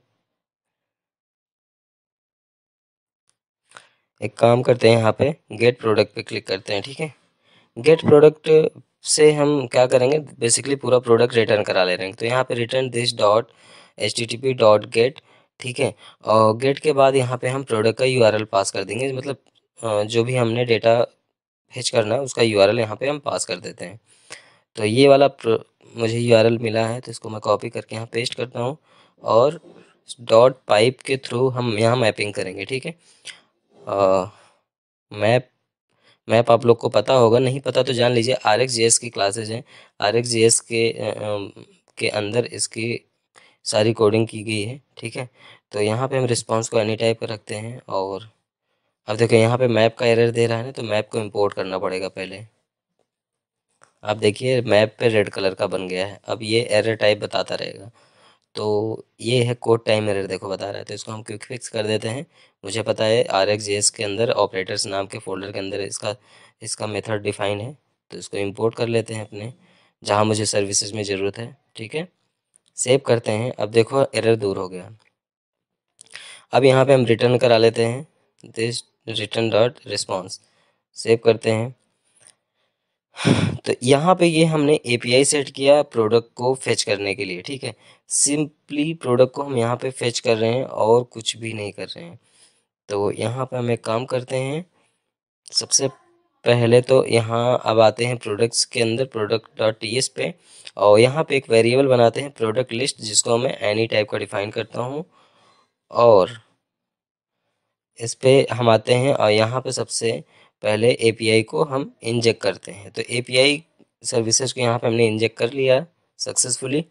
एक काम करते हैं यहाँ पे गेट प्रोडक्ट पे क्लिक करते हैं ठीक है गेट प्रोडक्ट से हम क्या करेंगे बेसिकली पूरा प्रोडक्ट रिटर्न करा ले रहे हैं तो यहाँ पे return this dot H T T P dot get ठीक है और गेट के बाद यहाँ पे हम प्रोडक्ट का यू पास कर देंगे मतलब जो भी हमने डेटा फेच करना है उसका यू आर एल यहाँ पर हम पास कर देते हैं तो ये वाला मुझे यू मिला है तो इसको मैं कॉपी करके यहाँ पेस्ट करता हूँ और डॉट पाइप के थ्रू हम यहाँ मैपिंग करेंगे ठीक है मैप मैप आप लोग को पता होगा नहीं पता तो जान लीजिए आर एक्स जी एस की क्लासेज हैं आर एक्स जी एस के आ, के अंदर इसकी सारी कोडिंग की गई है ठीक है तो यहाँ पे हम रिस्पांस को एनी टाइप का रखते हैं और अब देखो यहाँ पे मैप का एरर दे रहा है ना तो मैप को इंपोर्ट करना पड़ेगा पहले आप देखिए मैप पे रेड कलर का बन गया है अब ये एरर टाइप बताता रहेगा तो ये है कोड टाइम एरर देखो बता रहा है तो इसको हम क्विक फिक्स कर देते हैं मुझे पता है आर एक्स जे एस के अंदर ऑपरेटर्स नाम के फोल्डर के अंदर इसका इसका मेथड डिफाइन है तो इसको इम्पोर्ट कर लेते हैं अपने जहाँ मुझे सर्विसेज में ज़रूरत है ठीक है सेव करते हैं अब देखो एरर दूर हो गया अब यहाँ पे हम रिटर्न करा लेते हैं this return dot response save करते हैं तो यहाँ पे ये हमने एपीआई सेट किया प्रोडक्ट को फेच करने के लिए ठीक है सिंपली प्रोडक्ट को हम यहाँ पे फेच कर रहे हैं और कुछ भी नहीं कर रहे हैं तो यहाँ पे हम एक काम करते हैं सबसे पहले तो यहाँ अब आते हैं प्रोडक्ट्स के अंदर प्रोडक्ट डॉट टी एस पे और यहाँ पे एक वेरिएबल बनाते हैं प्रोडक्ट लिस्ट जिसको मैं एनी टाइप का डिफ़ाइन करता हूँ और इस पर हम आते हैं और यहाँ पर सबसे पहले एपीआई को हम इंजेक्ट करते हैं तो एपीआई सर्विसेज को यहाँ पे हमने इंजेक्ट कर लिया सक्सेसफुली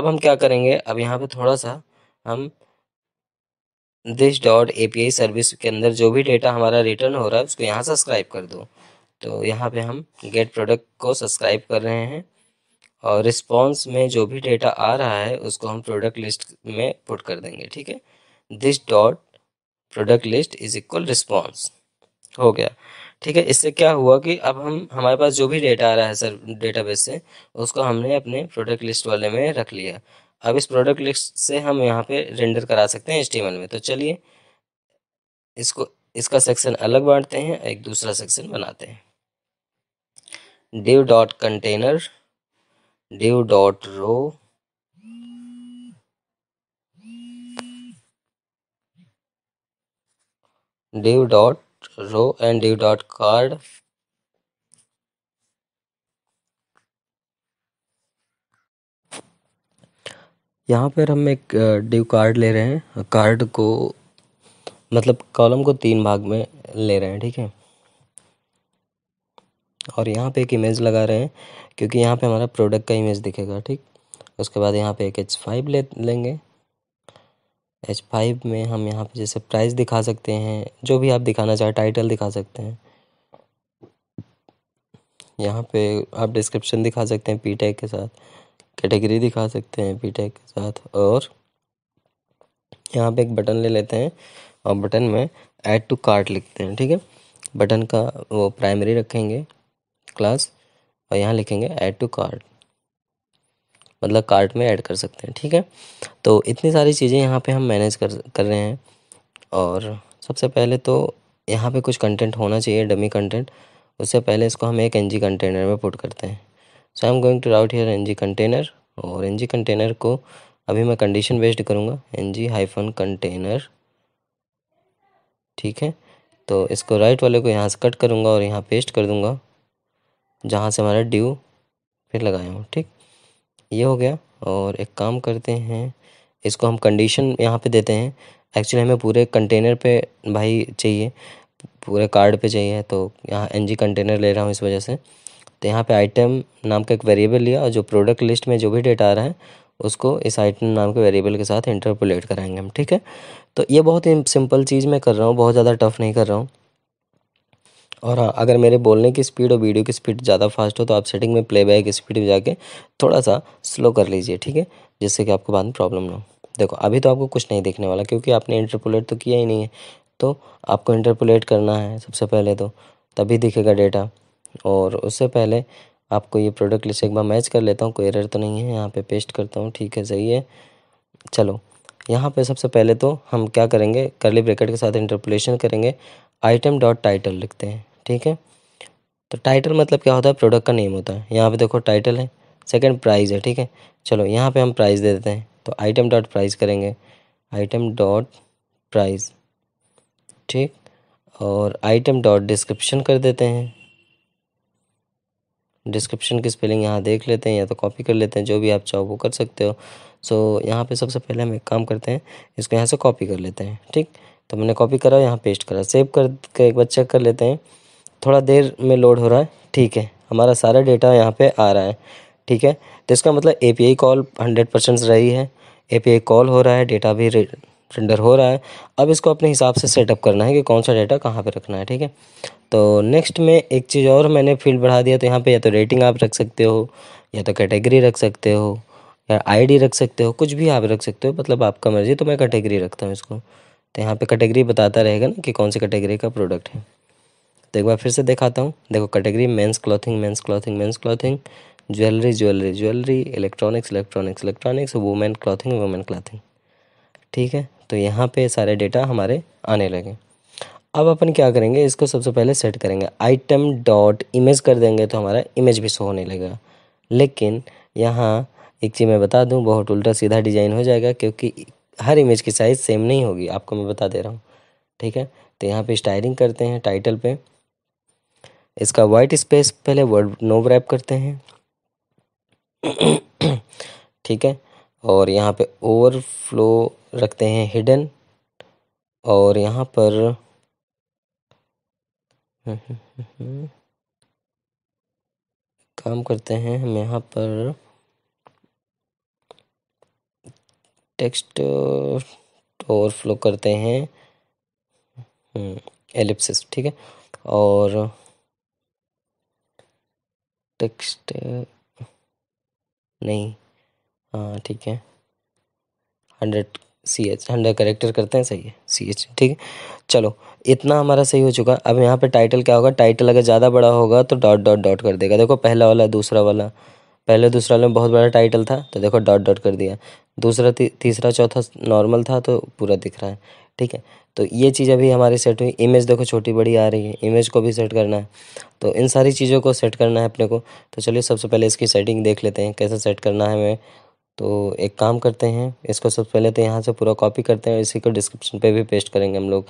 अब हम क्या करेंगे अब यहाँ पे थोड़ा सा हम this dot A P I service के अंदर जो भी डेटा हमारा रिटर्न हो रहा है उसको यहाँ सब्सक्राइब कर दो तो यहाँ पे हम गेट प्रोडक्ट को सब्सक्राइब कर रहे हैं और रिस्पॉन्स में जो भी डेटा आ रहा है उसको हम प्रोडक्ट लिस्ट में पुट कर देंगे ठीक है this dot product list is equal response हो गया ठीक है इससे क्या हुआ कि अब हम हमारे पास जो भी डेटा आ रहा है सर डेटाबेस से उसको हमने अपने प्रोडक्ट लिस्ट वाले में रख लिया अब इस प्रोडक्ट लिस्ट से हम यहाँ पे रेंडर करा सकते हैं एच में तो चलिए इसको इसका सेक्शन अलग बांटते हैं एक दूसरा सेक्शन बनाते हैं div dot container div dot row div dot row and D dot card यहाँ पर हम एक डिव कार्ड ले रहे हैं कार्ड को मतलब कॉलम को तीन भाग में ले रहे हैं ठीक है और यहाँ पे एक इमेज लगा रहे हैं क्योंकि यहाँ पे हमारा प्रोडक्ट का इमेज दिखेगा ठीक उसके बाद यहाँ पे एक एच फाइव ले लेंगे एच फाइव में हम यहाँ पे जैसे प्राइस दिखा सकते हैं जो भी आप दिखाना चाहें टाइटल दिखा सकते हैं यहाँ पे आप डिस्क्रिप्शन दिखा सकते हैं पी टैग के साथ कैटेगरी दिखा सकते हैं पी टैग के साथ और यहाँ पे एक बटन ले लेते हैं और बटन में ऐड टू कार्ट लिखते हैं ठीक है बटन का वो प्राइमरी रखेंगे क्लास और यहाँ लिखेंगे ऐड टू कार्ट मतलब कार्ट में ऐड कर सकते हैं ठीक है तो इतनी सारी चीज़ें यहाँ पे हम मैनेज कर कर रहे हैं और सबसे पहले तो यहाँ पे कुछ कंटेंट होना चाहिए डमी कंटेंट उससे पहले इसको हम एक एन कंटेनर में पुट करते हैं so I am going to route here N container और एन कंटेनर को अभी मैं कंडीशन बेस्ड करूँगा एन जी हाइफन कंटेनर ठीक है तो इसको राइट वाले को यहाँ से कट करूँगा और यहाँ पेस्ट कर दूँगा जहाँ से हमारा ड्यू फिर लगाया हूँ ठीक ये हो गया और एक काम करते हैं इसको हम कंडीशन यहाँ पे देते हैं एक्चुअली हमें पूरे कंटेनर पे भाई चाहिए पूरे कार्ड पे चाहिए तो यहाँ एन जी कंटेनर ले रहा हूँ इस वजह से तो यहाँ पे आइटम नाम का एक वेरिएबल लिया और जो प्रोडक्ट लिस्ट में जो भी डेटा आ रहा है उसको इस आइटम नाम के वेरिएबल के साथ इंटरपोलेट कराएंगे हम ठीक है तो ये बहुत ही सिंपल चीज़ मैं कर रहा हूँ बहुत ज़्यादा टफ नहीं कर रहा हूँ और हाँ अगर मेरे बोलने की स्पीड और वीडियो की स्पीड ज़्यादा फास्ट हो तो आप सेटिंग में प्लेबैक स्पीड में जाके थोड़ा सा स्लो कर लीजिए ठीक है जिससे कि आपको बाद में प्रॉब्लम ना हो देखो अभी तो आपको कुछ नहीं देखने वाला क्योंकि आपने इंटरपोलेट तो किया ही नहीं है तो आपको इंटरपोलेट करना है सबसे पहले तो तभी दिखेगा डेटा और उससे पहले आपको ये प्रोडक्ट लिस्ट एक बार मैच कर लेता हूँ कोई एरर तो नहीं है यहाँ पे पेस्ट करता हूँ ठीक है सही है चलो यहाँ पे सबसे पहले तो हम क्या करेंगे करली ब्रैकेट के साथ इंटरपोलेशन करेंगे आइटम डॉट टाइटल लिखते हैं ठीक है तो टाइटल मतलब क्या होता है प्रोडक्ट का नेम होता है यहाँ पे देखो टाइटल है सेकंड प्राइस है ठीक है चलो यहाँ पे हम प्राइस दे देते हैं तो आइटम डॉट प्राइस करेंगे आइटम डॉट प्राइस ठीक और आइटम डॉट डिस्क्रिप्शन कर देते हैं डिस्क्रिप्शन की स्पेलिंग यहाँ देख लेते हैं या तो कॉपी कर लेते हैं जो भी आप चाहो वो कर सकते हो सो so, यहाँ पे सबसे पहले हम एक काम करते हैं इसको यहाँ से कॉपी कर लेते हैं ठीक तो मैंने कॉपी करा यहाँ पेस्ट करा सेव कर एक बार चेक कर लेते हैं थोड़ा देर में लोड हो रहा है ठीक है हमारा सारा डेटा यहाँ पे आ रहा है ठीक है तो इसका मतलब ए कॉल हंड्रेड परसेंट रही है ए कॉल हो रहा है डेटा भी रेंडर हो रहा है अब इसको अपने हिसाब से सेटअप करना है कि कौन सा डेटा कहाँ पे रखना है ठीक है तो नेक्स्ट में एक चीज़ और मैंने फील्ड बढ़ा दिया तो यहाँ पे या तो रेटिंग आप रख सकते हो या तो कैटेगरी रख सकते हो या आईडी रख सकते हो कुछ भी आप रख सकते हो मतलब आपका मर्ज़ी तो मैं कैटेगरी रखता हूँ इसको तो यहाँ पर कैटेगरी बताता रहेगा ना कि कौन सी कैटेगरी का प्रोडक्ट है तो एक बार फिर से दिखाता हूँ देखो category men's clothing men's clothing men's clothing jewellery jewellery jewellery electronics electronics electronics women clothing women clothing ठीक है तो यहाँ पे सारे डेटा हमारे आने लगे अब अपन क्या करेंगे इसको सबसे पहले सेट करेंगे आइटम डॉट इमेज कर देंगे तो हमारा इमेज भी शो होने लगेगा लेकिन यहाँ एक चीज़ मैं बता दूँ बहुत उल्टा सीधा डिजाइन हो जाएगा क्योंकि हर इमेज की साइज़ सेम नहीं होगी आपको मैं बता दे रहा हूँ ठीक है तो यहाँ पे स्टाइलिंग करते हैं टाइटल पे इसका वाइट स्पेस पहले वर्ड नो रैप करते हैं ठीक है और यहाँ पे ओवरफ्लो रखते हैं हिडन और यहाँ पर काम करते हैं हम यहाँ पर टेक्स्ट ओवरफ्लो करते हैं एलिप्सिस hmm, ठीक है और टेक्स्ट नहीं हाँ ठीक है hundred C H hundred character करते हैं सही है सी एच ठीक है चलो इतना हमारा सही हो चुका अब यहाँ पे टाइटल क्या होगा टाइटल अगर ज़्यादा बड़ा होगा तो डॉट डॉट डॉट कर देगा देखो पहला वाला दूसरा वाला पहले दूसरा वाले में बहुत बड़ा टाइटल था तो देखो डॉट डॉट कर दिया दूसरा ती, तीसरा चौथा नॉर्मल था तो पूरा दिख रहा है ठीक है तो ये चीज़ अभी हमारी सेट हुई इमेज देखो छोटी बड़ी आ रही है इमेज को भी सेट करना है तो इन सारी चीज़ों को सेट करना है अपने को तो चलिए सबसे पहले इसकी सेटिंग देख लेते हैं कैसे सेट करना है हमें तो एक काम करते हैं इसको सबसे पहले तो यहाँ से पूरा कॉपी करते हैं इसी को डिस्क्रिप्शन पे भी पेस्ट करेंगे हम लोग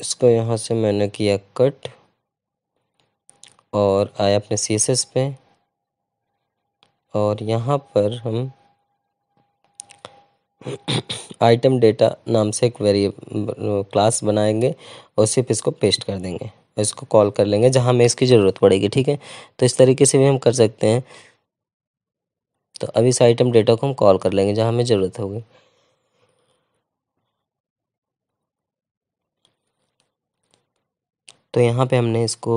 इसको यहाँ से मैंने किया कट और आया अपने सी पे और यहाँ पर हम आइटम डेटा नाम से एक वेरिए क्लास बनाएंगे और सिर्फ इसको पेस्ट कर देंगे और इसको कॉल कर लेंगे जहाँ हमें इसकी ज़रूरत पड़ेगी ठीक है तो इस तरीके से भी हम कर सकते हैं तो अब इस आइटम डेटा को हम कॉल कर लेंगे जहाँ हमें ज़रूरत होगी तो यहाँ पे हमने इसको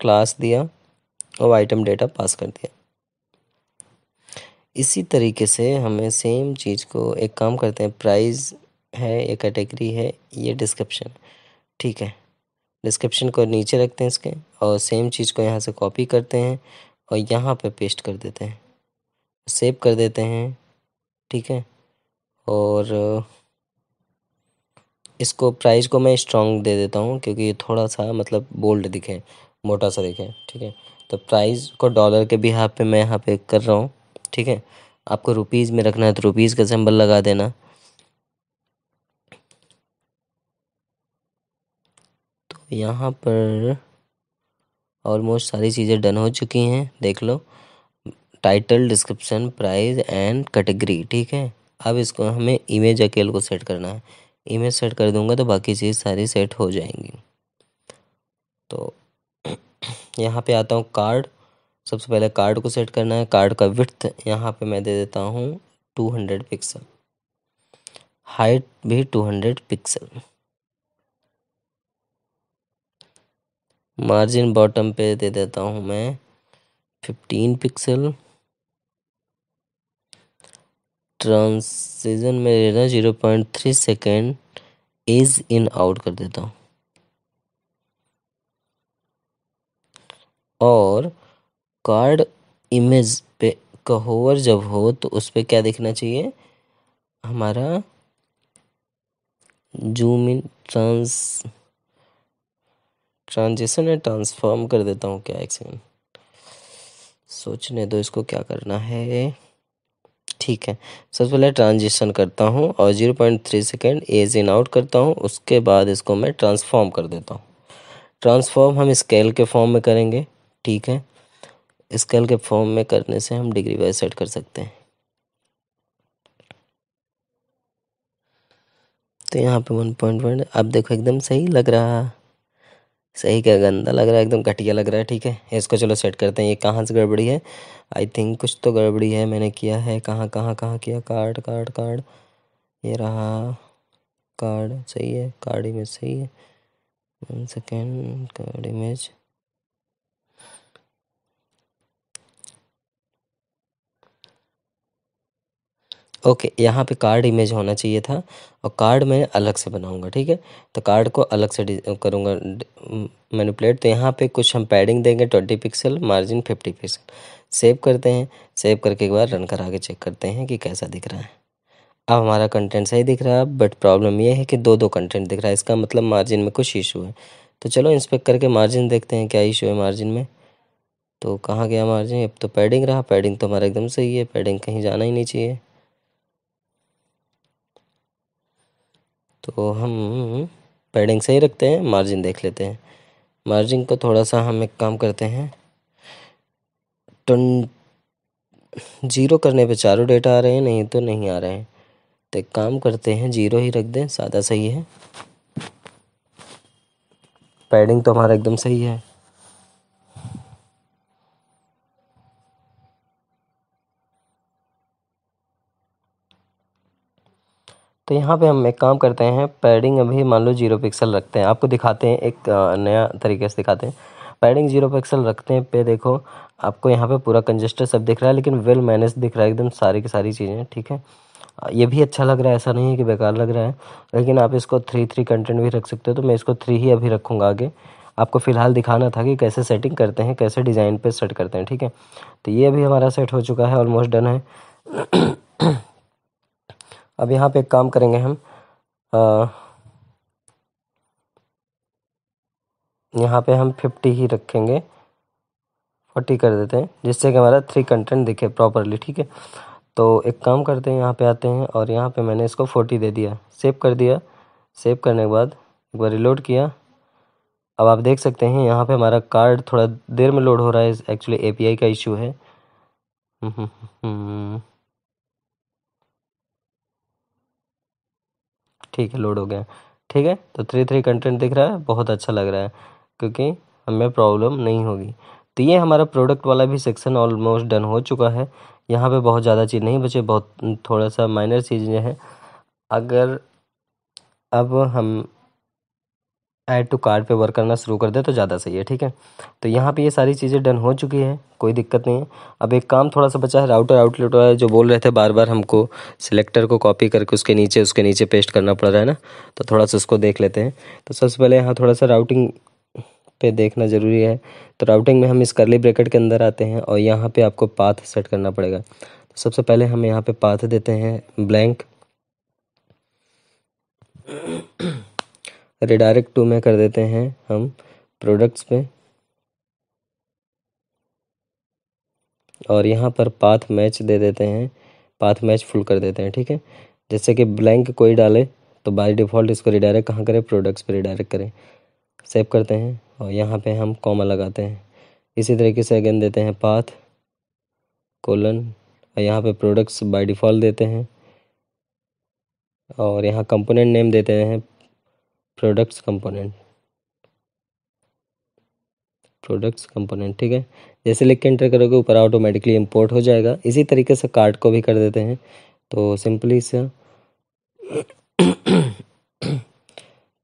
क्लास दिया और आइटम डेटा पास कर दिया इसी तरीके से हमें सेम चीज़ को एक काम करते हैं प्राइस है ये कैटेगरी है ये डिस्क्रिप्शन ठीक है डिस्क्रिप्शन को नीचे रखते हैं इसके और सेम चीज़ को यहाँ से कॉपी करते हैं और यहाँ पे पेस्ट कर देते हैं सेव कर देते हैं ठीक है और इसको प्राइस को मैं स्ट्रॉन्ग दे देता हूँ क्योंकि ये थोड़ा सा मतलब बोल्ड दिखे मोटा सा दिखे ठीक है तो प्राइस को डॉलर के भी यहाँ पे मैं यहाँ पे कर रहा हूँ ठीक है आपको रुपीज़ में रखना है तो रुपीज़ का सिंबल लगा देना तो यहाँ पर ऑलमोस्ट सारी चीज़ें डन हो चुकी हैं देख लो title description price and category ठीक है अब इसको हमें इमेज अकेल को सेट करना है इमेज सेट कर दूंगा तो बाकी चीज़ सारी सेट हो जाएंगी तो यहाँ पे आता हूँ कार्ड सबसे पहले कार्ड को सेट करना है कार्ड का विथ यहाँ पे मैं दे देता हूँ टू हंड्रेड पिक्सल हाइट भी two hundred pixel margin bottom पे दे देता हूँ मैं फिफ्टीन पिक्सल ट्रांसीजन में zero point three second ease in out कर देता हूँ और कार्ड इमेज पे कहोवर जब हो तो उस पर क्या देखना चाहिए हमारा जूम इन ट्रांस ट्रांजेशन है ट्रांसफॉर्म कर देता हूँ क्या एक सेकेंड सोचने दो इसको क्या करना है ठीक है सबसे पहले ट्रांजिशन करता हूँ और zero point three second ease in out करता हूँ उसके बाद इसको मैं ट्रांसफॉर्म कर देता हूँ ट्रांसफॉर्म हम स्केल के फॉर्म में करेंगे ठीक है स्केल के फॉर्म में करने से हम डिग्री वाइज सेट कर सकते हैं तो यहाँ पे वन पॉइंट वन अब देखो एकदम सही लग रहा सही क्या गंदा लग रहा है एकदम घटिया लग रहा है ठीक है इसको चलो सेट करते हैं ये कहाँ से गड़बड़ी है आई थिंक कुछ तो गड़बड़ी है मैंने किया है कहाँ कहाँ कहाँ किया कार्ड कार्ड कार्ड ये रहा कार्ड सही है कार्ड इमेज सही है one second card image okay यहाँ पे कार्ड इमेज होना चाहिए था और कार्ड मैं अलग से बनाऊंगा ठीक है तो कार्ड को अलग से करूँगा मैनिपुलेट तो यहाँ पे कुछ हम पैडिंग देंगे twenty pixel margin fifty pixel save करते हैं सेव करके एक बार रन करा के चेक करते हैं कि कैसा दिख रहा है अब हमारा कंटेंट सही दिख रहा है बट प्रॉब्लम यह है कि दो दो कंटेंट दिख रहा है इसका मतलब मार्जिन में कुछ इशू है तो चलो इंस्पेक्ट करके मार्जिन देखते हैं क्या इशू है मार्जिन में तो कहाँ गया मार्जिन अब तो पैडिंग रहा पैडिंग तो हमारा एकदम सही है पैडिंग कहीं जाना ही नहीं चाहिए तो हम पैडिंग सही रखते हैं मार्जिन देख लेते हैं मार्जिन को थोड़ा सा हम एक काम करते हैं टन जीरो करने पे चारों डेटा आ रहे हैं नहीं तो नहीं आ रहे हैं तो एक काम करते हैं जीरो ही रख दें सादा सही है पैडिंग तो हमारा एकदम सही है तो यहाँ पे हम एक काम करते हैं पैडिंग अभी मान लो जीरो पिक्सल रखते हैं आपको दिखाते हैं एक नया तरीके से दिखाते हैं पैडिंग जीरो पिक्सल रखते हैं पे देखो आपको यहाँ पे पूरा कंजेस्टेड सब दिख रहा है लेकिन वेल मैनेज दिख रहा है एकदम सारी की सारी चीज़ें ठीक है ये भी अच्छा लग रहा है ऐसा नहीं है कि बेकार लग रहा है लेकिन आप इसको थ्री थ्री कंटेंट भी रख सकते हो तो मैं इसको थ्री ही अभी रखूँगा आगे आपको फ़िलहाल दिखाना था कि कैसे सेटिंग करते हैं कैसे डिज़ाइन पर सेट करते हैं ठीक है तो ये अभी हमारा सेट हो चुका है ऑलमोस्ट डन है अब यहाँ पे एक काम करेंगे हम यहाँ पे हम फिफ्टी ही रखेंगे फोर्टी कर देते हैं जिससे कि हमारा थ्री कंटेंट दिखे प्रॉपरली ठीक है तो एक काम करते हैं यहाँ पे आते हैं और यहाँ पे मैंने इसको फोर्टी दे दिया सेव कर दिया सेव करने के बाद एक बार रिलोड किया अब आप देख सकते हैं यहाँ पे हमारा कार्ड थोड़ा देर में लोड हो रहा है एक्चुअली एपीआई का इशू है हम्म, हम्म, हम्म, ठीक है लोड हो गया ठीक है तो थ्री थ्री कंटेंट दिख रहा है बहुत अच्छा लग रहा है क्योंकि हमें प्रॉब्लम नहीं होगी तो ये हमारा प्रोडक्ट वाला भी सेक्शन ऑलमोस्ट डन हो चुका है यहाँ पे बहुत ज़्यादा चीज़ नहीं बचे बहुत थोड़ा सा माइनर चीज़ें हैं अगर अब हम ऐड टू कार्ड पे वर्क करना शुरू कर दे तो ज़्यादा सही है ठीक है तो यहाँ पे ये सारी चीज़ें डन हो चुकी है कोई दिक्कत नहीं है अब एक काम थोड़ा सा बचा है राउटर आउटलेट वाला जो बोल रहे थे बार बार हमको सिलेक्टर को कॉपी करके उसके नीचे उसके नीचे पेस्ट करना पड़ रहा है ना तो थोड़ा सा उसको देख लेते हैं तो सबसे पहले यहाँ थोड़ा सा राउटिंग पे देखना ज़रूरी है तो राउटिंग में हम इस करली ब्रैकेट के अंदर आते हैं और यहाँ पे आपको पाथ सेट करना पड़ेगा तो सबसे पहले हम यहाँ पे पाथ देते हैं ब्लैंक रिडायरेक्ट टू में कर देते हैं हम प्रोडक्ट्स पे और यहाँ पर पाथ मैच दे देते हैं पाथ मैच फुल कर देते हैं ठीक है जैसे कि ब्लैंक कोई डाले तो बाय डिफ़ॉल्ट इसको रिडायरेक्ट कहाँ करें प्रोडक्ट्स पे रिडायरेक्ट करें सेव करते हैं और यहाँ पे हम कॉमा लगाते हैं इसी तरीके से अगेन देते हैं पाथ कोलन और यहाँ पे प्रोडक्ट्स बाय डिफ़ॉल्ट देते हैं और यहाँ कंपोनेंट नेम देते हैं प्रोडक्ट्स कंपोनेंट प्रोडक्ट्स कंपोनेंट ठीक है जैसे लिख के एंटर करोगे ऊपर ऑटोमेटिकली इंपोर्ट हो जाएगा इसी तरीके से कार्ड को भी कर देते हैं तो सिंपली से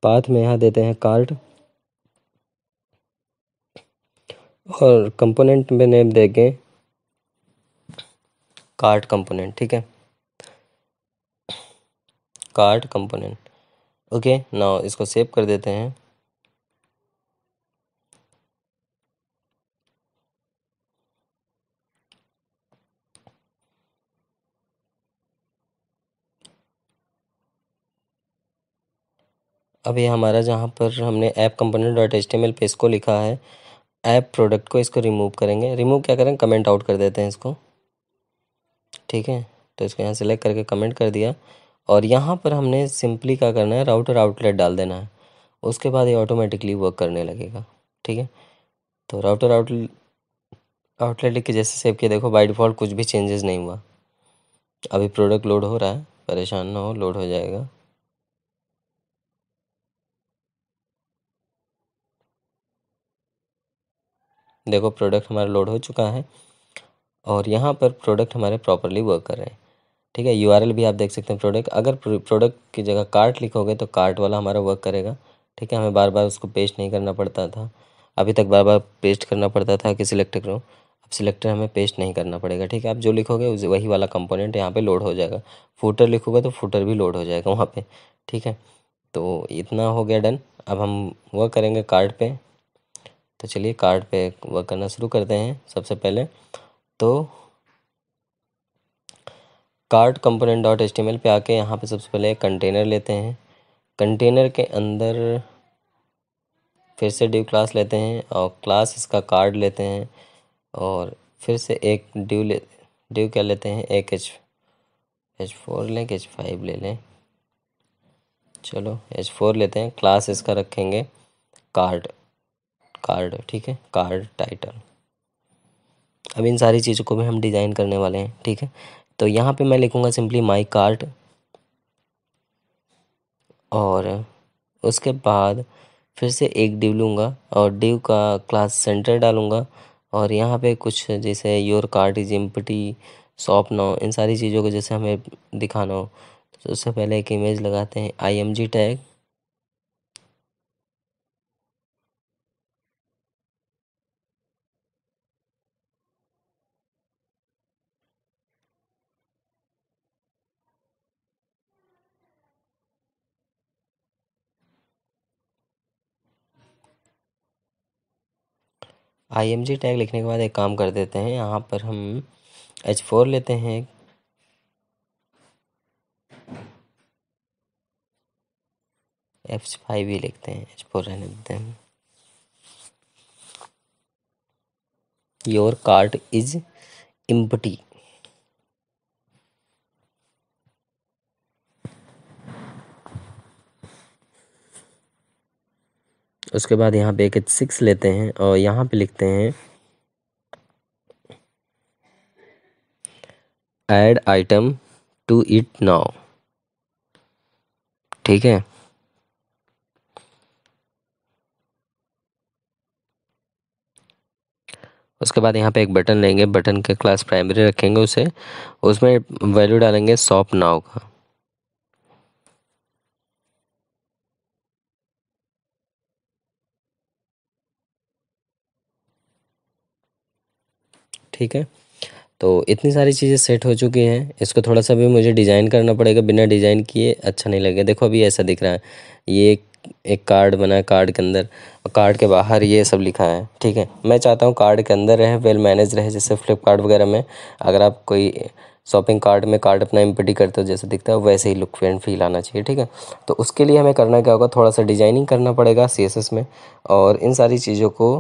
पाथ में यहाँ देते हैं कार्ड और कंपोनेंट में नेम देंगे कार्ड कंपोनेंट ठीक है कार्ड कंपोनेंट ओके नाउ इसको सेव कर देते हैं अभी हमारा जहाँ पर हमने app component dot H T पे इसको लिखा है ऐप प्रोडक्ट को इसको रिमूव करेंगे रिमूव क्या करें कमेंट आउट कर देते हैं इसको ठीक है तो इसको यहाँ सेलेक्ट करके कमेंट कर दिया और यहाँ पर हमने सिंपली क्या करना है राउटर आउटलेट डाल देना है उसके बाद ये ऑटोमेटिकली वर्क करने लगेगा ठीक है तो राउटर आउट आउटलेट लिख के जैसे सेव किया देखो बाई डिफ़ॉल्ट कुछ भी चेंजेस नहीं हुआ अभी प्रोडक्ट लोड हो रहा है परेशान ना हो लोड हो जाएगा देखो प्रोडक्ट हमारा लोड हो चुका है और यहाँ पर प्रोडक्ट हमारे प्रॉपरली वर्क कर रहे हैं ठीक है यूआरएल भी आप देख सकते हैं प्रोडक्ट अगर प्रोडक्ट की जगह कार्ट लिखोगे तो कार्ट वाला हमारा वर्क करेगा ठीक है हमें बार बार उसको पेस्ट नहीं करना पड़ता था अभी तक बार बार पेस्ट करना पड़ता था कि सिलेक्ट करो अब सिलेक्टर हमें पेस्ट नहीं करना पड़ेगा ठीक है आप जो लिखोगे वही वाला कंपोनेंट यहाँ पे लोड हो जाएगा फूटर लिखोगे तो फूटर भी लोड हो जाएगा वहाँ पे ठीक है तो इतना हो गया डन अब हम वर्क करेंगे कार्ड पे तो चलिए कार्ड पे वर्क करना शुरू करते हैं सबसे पहले तो कार्ट कंपोनेंट डॉट एच पे आके यहाँ पे सबसे पहले कंटेनर लेते हैं कंटेनर के अंदर फिर से ड्यू क्लास लेते हैं और क्लास इसका कार्ड लेते हैं और फिर से एक ड्यू ले ड्यू क्या लेते हैं एक एच एच फोर लें एच फाइव ले लें चलो एच फोर लेते हैं क्लास इसका रखेंगे कार्ड कार्ड ठीक है कार्ड टाइटल अब इन सारी चीज़ों को भी हम डिज़ाइन करने वाले हैं ठीक है तो यहाँ पे मैं लिखूँगा सिंपली माई कार्ट और उसके बाद फिर से एक डिव लूँगा और डिव का क्लास सेंटर डालूँगा और यहाँ पे कुछ जैसे your cart is empty shop now हो इन सारी चीज़ों को जैसे हमें दिखाना हो तो उससे पहले एक इमेज लगाते हैं I M G tag I tag लिखने के बाद एक काम कर देते हैं यहाँ पर हम एच फोर लेते हैं एफ फाइव ही लिखते हैं एच फोर रहने देते हैं योर कार्ड इज इम्पटी उसके बाद यहाँ पे एक एच सिक्स लेते हैं और यहाँ पे लिखते हैं add item to it now ठीक है उसके बाद यहाँ पे एक बटन लेंगे बटन के क्लास प्राइमरी रखेंगे उसे उसमें वैल्यू डालेंगे सॉप नाव का ठीक है तो इतनी सारी चीज़ें सेट हो चुकी हैं इसको थोड़ा सा भी मुझे डिज़ाइन करना पड़ेगा बिना डिज़ाइन किए अच्छा नहीं लगेगा देखो अभी ऐसा दिख रहा है ये एक कार्ड बना है कार्ड के अंदर और कार्ड के बाहर ये सब लिखा है ठीक है मैं चाहता हूँ कार्ड के अंदर रहे वेल मैनेज रहे जैसे फ्लिपकार्ट वगैरह में अगर आप कोई शॉपिंग कार्ट में कार्ड अपना एम्पटी करते हो जैसे दिखता है वैसे ही लुक एंड फील आना चाहिए ठीक है तो उसके लिए हमें करना क्या होगा थोड़ा सा डिजाइनिंग करना पड़ेगा सी में और इन सारी चीज़ों को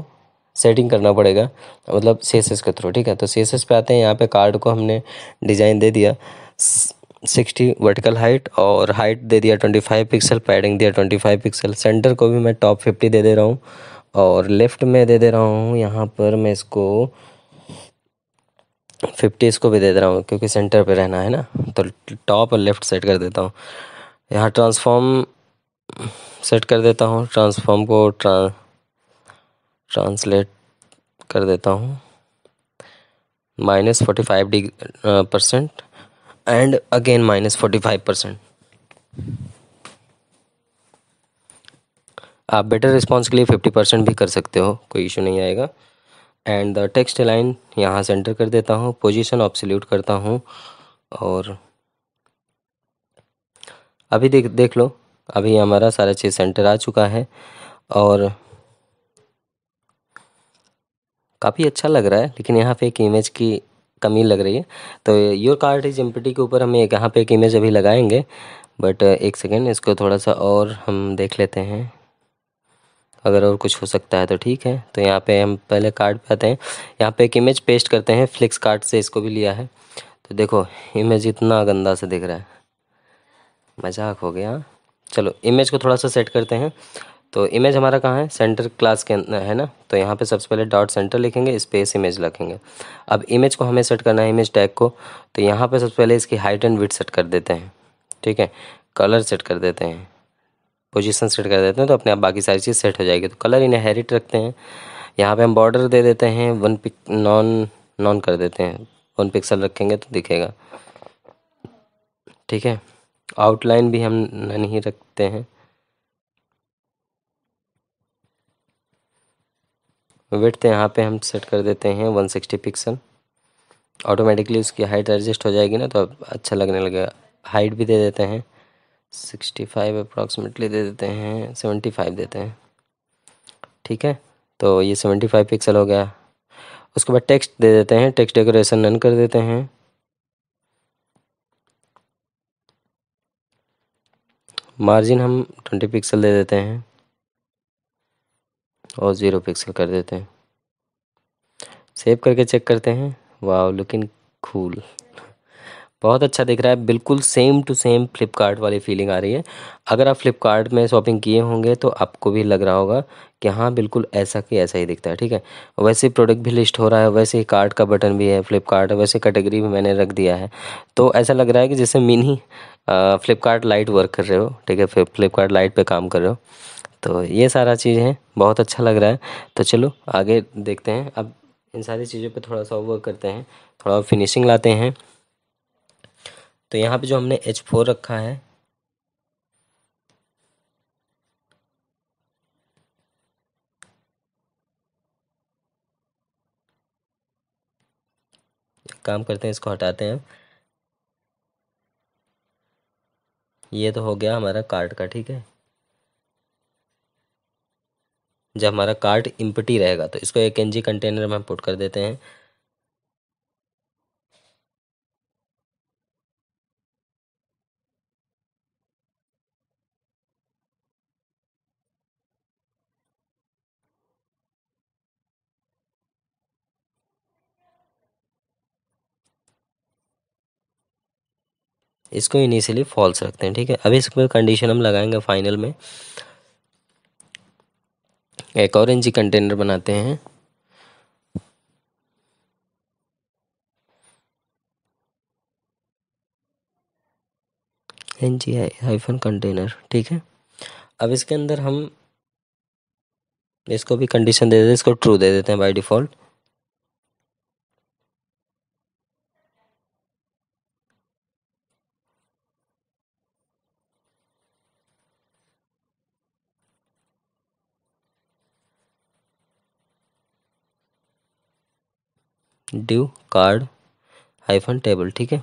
सेटिंग करना पड़ेगा मतलब सेसेस के थ्रू ठीक है तो सेसेस पे आते हैं यहाँ पे कार्ड को हमने डिज़ाइन दे दिया सिक्सटी वर्टिकल हाइट और हाइट दे दिया ट्वेंटी फाइव पिक्सल पैडिंग दिया ट्वेंटी फाइव पिक्सल सेंटर को भी मैं टॉप फिफ्टी दे दे रहा हूँ और लेफ़्ट में दे दे रहा हूँ यहाँ पर मैं इसको फिफ्टी इसको भी दे दे रहा हूँ क्योंकि सेंटर पे रहना है ना तो टॉप और लेफ़्ट सेट कर देता हूँ यहाँ ट्रांसफॉर्म सेट कर देता हूँ ट्रांसफॉर्म को ट्रांस ट्रांसलेट कर देता हूँ minus forty five deg percent and again minus forty five percent आप बेटर रिस्पॉन्स के लिए फिफ्टी परसेंट भी कर सकते हो कोई इशू नहीं आएगा एंड द टेक्स्ट लाइन यहाँ सेंटर कर देता हूँ पोजीशन सल्यूट करता हूँ और अभी देख देख लो अभी हमारा सारा चीज़ सेंटर आ चुका है और काफ़ी अच्छा लग रहा है लेकिन यहाँ पे एक इमेज की कमी लग रही है तो योर कार्ड इज एम्पटी के ऊपर हम एक यहाँ पे एक इमेज अभी लगाएंगे बट एक सेकेंड इसको थोड़ा सा और हम देख लेते हैं अगर और कुछ हो सकता है तो ठीक है तो यहाँ पे हम पहले कार्ड पे आते हैं यहाँ पे एक इमेज पेस्ट करते हैं फ्लिक्स कार्ड से इसको भी लिया है तो देखो इमेज इतना गंदा से दिख रहा है मजाक हो गया चलो इमेज को थोड़ा सा सेट करते हैं तो इमेज हमारा कहाँ है सेंटर क्लास के अंदर है ना तो यहाँ पे सबसे पहले डॉट सेंटर लिखेंगे स्पेस इमेज लिखेंगे अब इमेज को हमें सेट करना है इमेज टैग को तो यहाँ पे सबसे पहले इसकी हाइट एंड विथ सेट कर देते हैं ठीक है कलर सेट कर देते हैं पोजीशन सेट कर देते हैं तो अपने आप बाकी सारी चीज़ सेट हो जाएगी तो कलर इन्हें हेरिट रखते हैं यहाँ पर हम बॉर्डर दे देते हैं वन पिक नॉन नॉन कर देते हैं वन पिक्सल रखेंगे तो दिखेगा ठीक है आउटलाइन भी हम नहीं रखते हैं विथ तो यहाँ पे हम सेट कर देते हैं वन सिक्सटी पिक्सल ऑटोमेटिकली उसकी हाइट एडजस्ट हो जाएगी ना तो अब अच्छा लगने लगेगा हाइट भी दे देते हैं सिक्सटी फाइव अप्रॉक्सीमेटली दे देते हैं सेवेंटी फाइव देते हैं ठीक है तो ये सेवेंटी फाइव पिक्सल हो गया उसके बाद टेक्स्ट दे देते हैं टेक्स्ट डेकोरेशन नन कर देते हैं मार्जिन हम ट्वेंटी पिक्सल दे देते हैं और ज़ीरो पिक्सल कर देते हैं सेव करके चेक करते हैं वाह लुकिंग कूल बहुत अच्छा दिख रहा है बिल्कुल सेम टू सेम फ्लिपकार्ट वाली फीलिंग आ रही है अगर आप फ्लिपकार्ट में शॉपिंग किए होंगे तो आपको भी लग रहा होगा कि हाँ बिल्कुल ऐसा कि ऐसा ही दिखता है ठीक है वैसे प्रोडक्ट भी लिस्ट हो रहा है वैसे ही कार्ट का बटन भी है फ्लिपकार्ट वैसे कैटेगरी भी मैंने रख दिया है तो ऐसा लग रहा है कि जैसे मिनी फ्लिपकार्ट लाइट वर्क कर रहे हो ठीक है फिर फ्लिपकार्ट लाइट पर काम कर रहे हो तो ये सारा चीज़ है बहुत अच्छा लग रहा है तो चलो आगे देखते हैं अब इन सारी चीज़ों पे थोड़ा सा वर्क करते हैं थोड़ा फिनिशिंग लाते हैं तो यहाँ पे जो हमने एच फोर रखा है काम करते हैं इसको हटाते हैं ये तो हो गया हमारा कार्ड का ठीक है जब हमारा कार्ट इम्पटी रहेगा तो इसको एक एनजी कंटेनर में हम पुट कर देते हैं इसको इनिशियली फॉल्स रखते हैं ठीक है अभी इसमें कंडीशन हम लगाएंगे फाइनल में एक ऑरेंज कंटेनर बनाते हैं N G I hyphen container ठीक है अब इसके अंदर हम इसको भी कंडीशन दे देते हैं इसको ट्रू दे देते हैं by default div card hyphen table ठीक है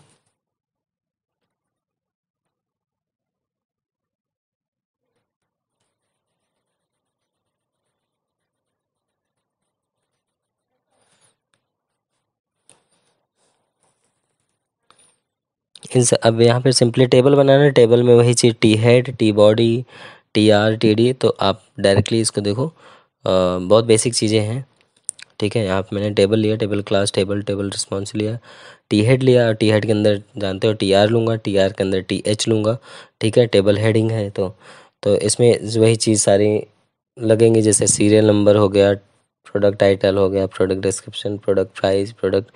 अब यहाँ पे सिंपली टेबल बनाना है टेबल में वही चीज़ T head T body T R T D तो आप डायरेक्टली इसको देखो आ, बहुत बेसिक चीज़ें हैं ठीक है यहाँ मैंने टेबल लिया table class table table response लिया टी हेड लिया और टी हेड के अंदर जानते हो टी आर लूँगा टी आर के अंदर टी एच लूँगा ठीक है टेबल हेडिंग है तो तो इसमें वही चीज़ सारी लगेंगी जैसे सीरियल नंबर हो गया प्रोडक्ट टाइटल हो गया product description product price product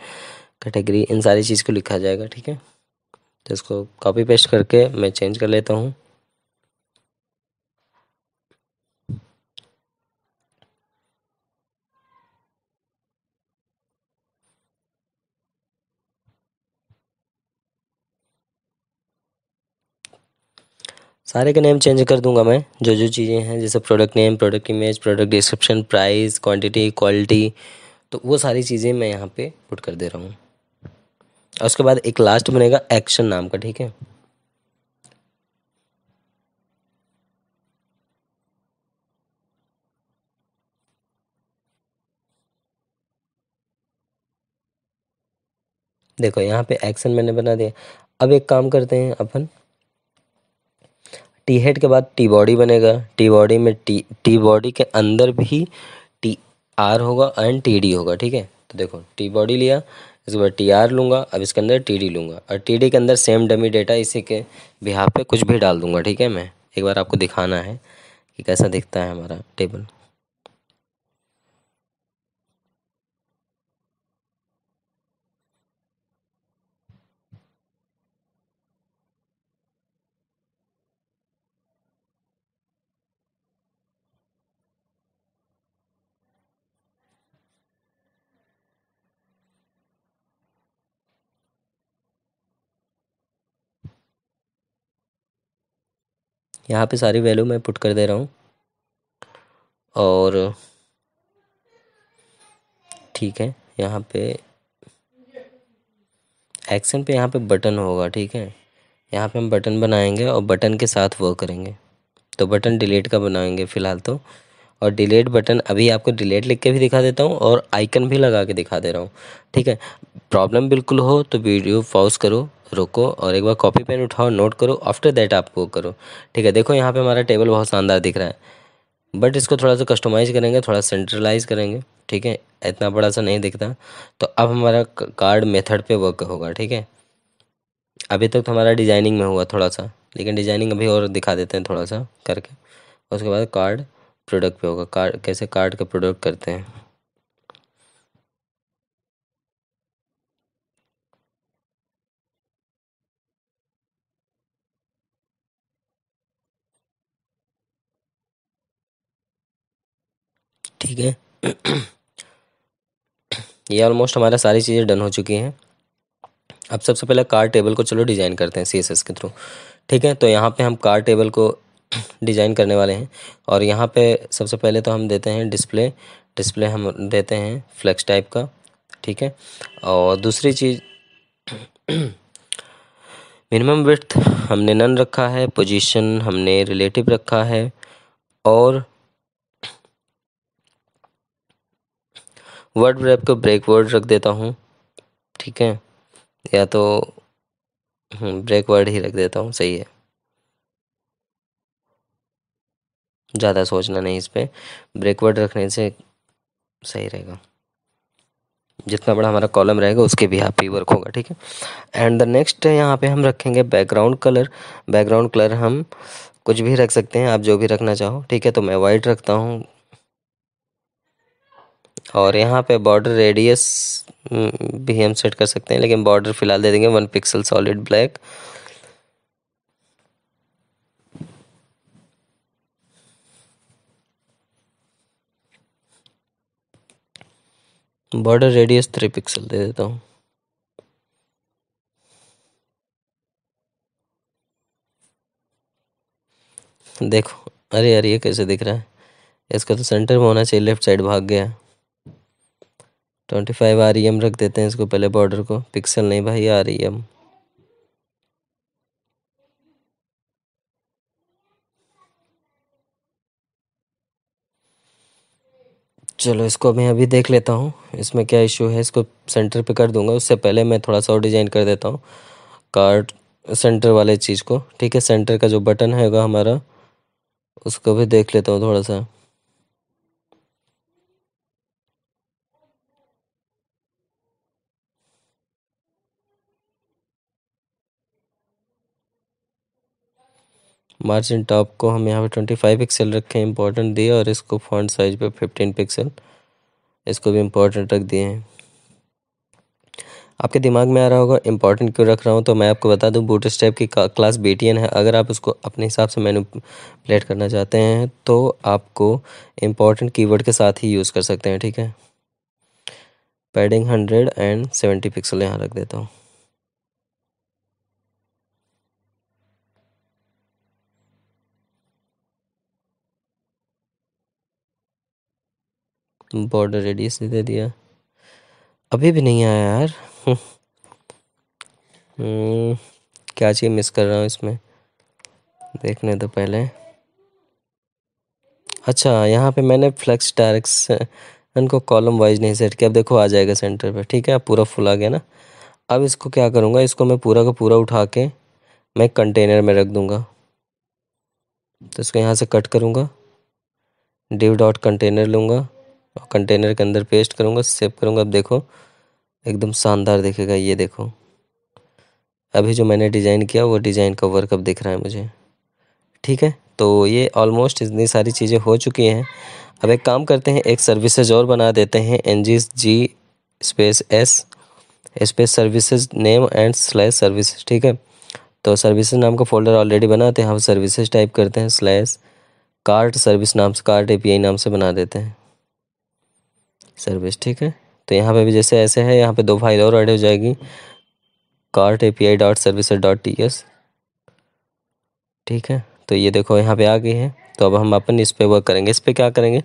category इन सारी चीज़ को लिखा जाएगा ठीक है तो इसको कॉपी पेस्ट करके मैं चेंज कर लेता हूँ सारे के नेम चेंज कर दूंगा मैं जो जो चीज़ें हैं जैसे product name product image product description price quantity quality तो वो सारी चीज़ें मैं यहाँ पे पुट कर दे रहा हूँ और उसके बाद एक लास्ट बनेगा एक्शन नाम का ठीक है देखो यहाँ पे एक्शन मैंने बना दिया अब एक काम करते हैं अपन टी हेड के बाद टी बॉडी बनेगा टी बॉडी में टी टी बॉडी के अंदर भी टी आर होगा एंड टी डी होगा ठीक है तो देखो टी बॉडी लिया इसके बाद टी आर लूँगा अब इसके अंदर टी डी लूँगा और टी डी के अंदर सेम डमी डेटा इसी के बिहाफ पे कुछ भी डाल दूँगा ठीक है मैं एक बार आपको दिखाना है कि कैसा दिखता है हमारा टेबल यहाँ पे सारी वैल्यू मैं पुट कर दे रहा हूँ और ठीक है यहाँ पे एक्शन पे यहाँ पे बटन होगा ठीक है यहाँ पे हम बटन बनाएंगे और बटन के साथ वर्क करेंगे तो बटन डिलीट का बनाएंगे फ़िलहाल तो और डिलीट बटन अभी आपको डिलीट लिख के भी दिखा देता हूँ और आइकन भी लगा के दिखा दे रहा हूँ ठीक है प्रॉब्लम बिल्कुल हो तो वीडियो पॉज करो रुको और एक बार कॉपी पेन उठाओ नोट करो आफ्टर दैट आप वो करो ठीक है देखो यहाँ पे हमारा टेबल बहुत शानदार दिख रहा है बट इसको थोड़ा सा कस्टमाइज़ करेंगे थोड़ा सेंट्रलाइज करेंगे ठीक है इतना बड़ा सा नहीं दिखता तो अब हमारा कार्ड मेथड पे वर्क होगा ठीक है अभी तक तो हमारा डिजाइनिंग में हुआ थोड़ा सा लेकिन डिजाइनिंग अभी और दिखा देते हैं थोड़ा सा करके उसके बाद कार्ड प्रोडक्ट पे होगा कार्ड कैसे कार्ड का प्रोडक्ट करते हैं ठीक है ये ऑलमोस्ट हमारा सारी चीज़ें डन हो चुकी हैं अब सबसे पहले कार्ड टेबल को चलो डिज़ाइन करते हैं सी के थ्रू ठीक है तो यहाँ पे हम कार्ड टेबल को डिज़ाइन करने वाले हैं और यहाँ पे सबसे पहले तो हम देते हैं डिस्प्ले डिस्प्ले हम देते हैं फ्लैक्स टाइप का ठीक है और दूसरी चीज़ मिनिमम विथ हमने नन रखा है पोजीशन हमने रिलेटिव रखा है और वर्ड ब्रैप को ब्रेक वर्ड रख देता हूँ ठीक है या तो हम्म, ब्रेक वर्ड ही रख देता हूँ सही है ज़्यादा सोचना नहीं इस पर ब्रेकवर्ड रखने से सही रहेगा जितना बड़ा हमारा कॉलम रहेगा उसके भी आप ही वर्क होगा ठीक है एंड द नेक्स्ट यहाँ पे हम रखेंगे बैकग्राउंड कलर बैकग्राउंड कलर हम कुछ भी रख सकते हैं आप जो भी रखना चाहो ठीक है तो मैं वाइट रखता हूँ और यहाँ पे बॉर्डर हम्म, रेडियस भी हम सेट कर सकते हैं लेकिन बॉर्डर फिलहाल दे देंगे one pixel solid black border radius three pixel दे देता हूँ देखो अरे अरे ये कैसे दिख रहा है इसका तो सेंटर में होना चाहिए लेफ्ट साइड भाग गया twenty five R E M रख देते हैं इसको पहले बॉर्डर को पिक्सल नहीं भाई आर ई एम चलो इसको मैं अभी देख लेता हूँ इसमें क्या इशू है इसको सेंटर पे कर दूंगा उससे पहले मैं थोड़ा सा और डिज़ाइन कर देता हूँ कार्ड सेंटर वाले चीज़ को ठीक है सेंटर का जो बटन हैगा हमारा उसको भी देख लेता हूँ थोड़ा सा मार्जिन टॉप को हम यहाँ पे ट्वेंटी फाइव पिक्सल रखे हैं इंपॉर्टेंट दिए और इसको फ्रंट साइज पे फिफ्टीन पिक्सल इसको भी इम्पोर्टेंट रख दिए हैं आपके दिमाग में आ रहा होगा इंपॉर्टेंट क्यों रख रहा हूँ तो मैं आपको बता दूँ बूट स्टेप की क्लास बी है अगर आप उसको अपने हिसाब से प्लेट करना चाहते हैं तो आपको इम्पॉर्टेंट की के साथ ही यूज़ कर सकते हैं ठीक है padding hundred and seventy pixel यहाँ रख देता हूँ बॉर्डर रेडियस दे दिया अभी भी नहीं आया यार हम्म, क्या चीज़ मिस कर रहा हूँ इसमें देखने दो पहले अच्छा यहाँ पे मैंने फ्लैक्स डायरेक्स इनको कॉलम वाइज नहीं सेट किया अब देखो आ जाएगा सेंटर पे ठीक है अब पूरा फुल आ गया ना अब इसको क्या करूँगा इसको मैं पूरा का पूरा उठा के मैं कंटेनर में रख दूँगा तो इसको यहाँ से कट करूँगा डिव डॉट कंटेनर लूँगा और कंटेनर के अंदर पेस्ट करूँगा सेव करूँगा अब देखो एकदम शानदार दिखेगा ये देखो अभी जो मैंने डिज़ाइन किया वो डिज़ाइन का वर्क अब दिख रहा है मुझे ठीक है तो ये ऑलमोस्ट इतनी सारी चीज़ें हो चुकी हैं अब एक काम करते हैं एक सर्विसेज और बना देते हैं N G G space S space services name and slash services ठीक है तो सर्विसेज नाम का फोल्डर ऑलरेडी बनाते हैं हम सर्विसेज टाइप करते हैं स्लैश कार्ट सर्विस नाम से कार्ट ए नाम से बना देते हैं सर्विस ठीक है तो यहाँ पे भी जैसे ऐसे है यहाँ पे दो फाइल और ऐड हो जाएगी cart A P I dot service dot T S ठीक है तो ये देखो यहाँ पे आ गई है तो अब हम अपन इस पर वर्क करेंगे इस पर क्या करेंगे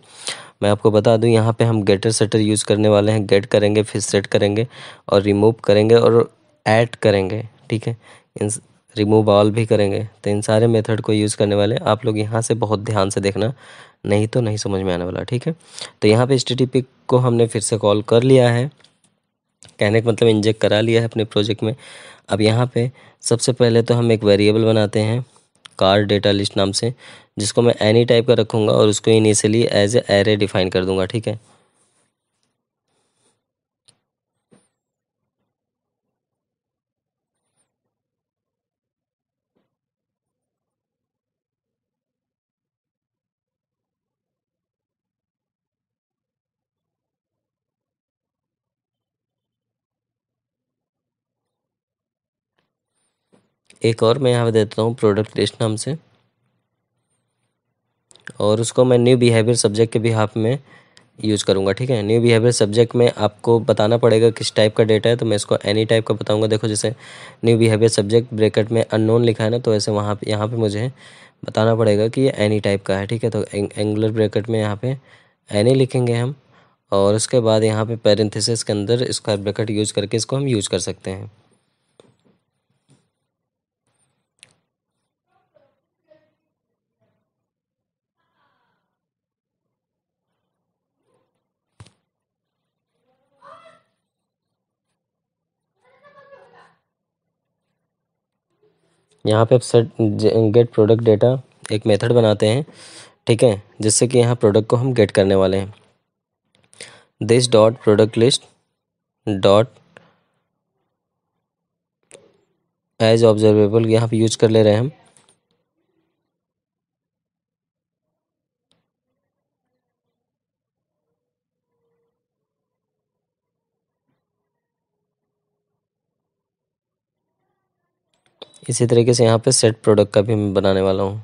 मैं आपको बता दूँ यहाँ पे हम गेटर सेटर यूज़ करने वाले हैं गेट करेंगे फिर सेट करेंगे और रिमूव करेंगे और ऐड करेंगे ठीक है रिमूव ऑल भी करेंगे तो इन सारे मेथड को यूज़ करने वाले आप लोग यहाँ से बहुत ध्यान से देखना नहीं तो नहीं समझ में आने वाला ठीक है तो यहाँ पे एच को हमने फिर से कॉल कर लिया है कहने का मतलब इंजेक्ट करा लिया है अपने प्रोजेक्ट में अब यहाँ पे सबसे पहले तो हम एक वेरिएबल बनाते हैं कार डेटा लिस्ट नाम से जिसको मैं एनी टाइप का रखूँगा और उसको initially as a array define कर दूँगा ठीक है एक और मैं यहाँ पर देता हूँ प्रोडक्ट लिस्ट नाम से और उसको मैं न्यू बिहेवियर सब्जेक्ट के बिहाफ में यूज़ करूँगा ठीक है न्यू बिहेवियर सब्जेक्ट में आपको बताना पड़ेगा किस टाइप का डेटा है तो मैं इसको एनी टाइप का बताऊँगा देखो जैसे न्यू बिहेवियर सब्जेक्ट ब्रेकेट में अननोन लिखा है ना तो ऐसे वहाँ पर यहाँ पर मुझे बताना पड़ेगा कि ये एनी टाइप का है ठीक है तो एंगुलर ब्रेकेट में यहाँ पर एनी लिखेंगे हम और उसके बाद यहाँ पे पैरेंथिस के अंदर स्क्वायर ब्रेकेट यूज़ करके इसको हम यूज़ कर सकते हैं यहाँ पे आप सेट गेट प्रोडक्ट डेटा एक मेथड बनाते हैं ठीक है जिससे कि यहाँ प्रोडक्ट को हम गेट करने वाले हैं this dot product list dot as observable यहाँ पे यूज कर ले रहे हैं हम इसी तरीके से यहाँ पे सेट प्रोडक्ट का भी मैं बनाने वाला हूँ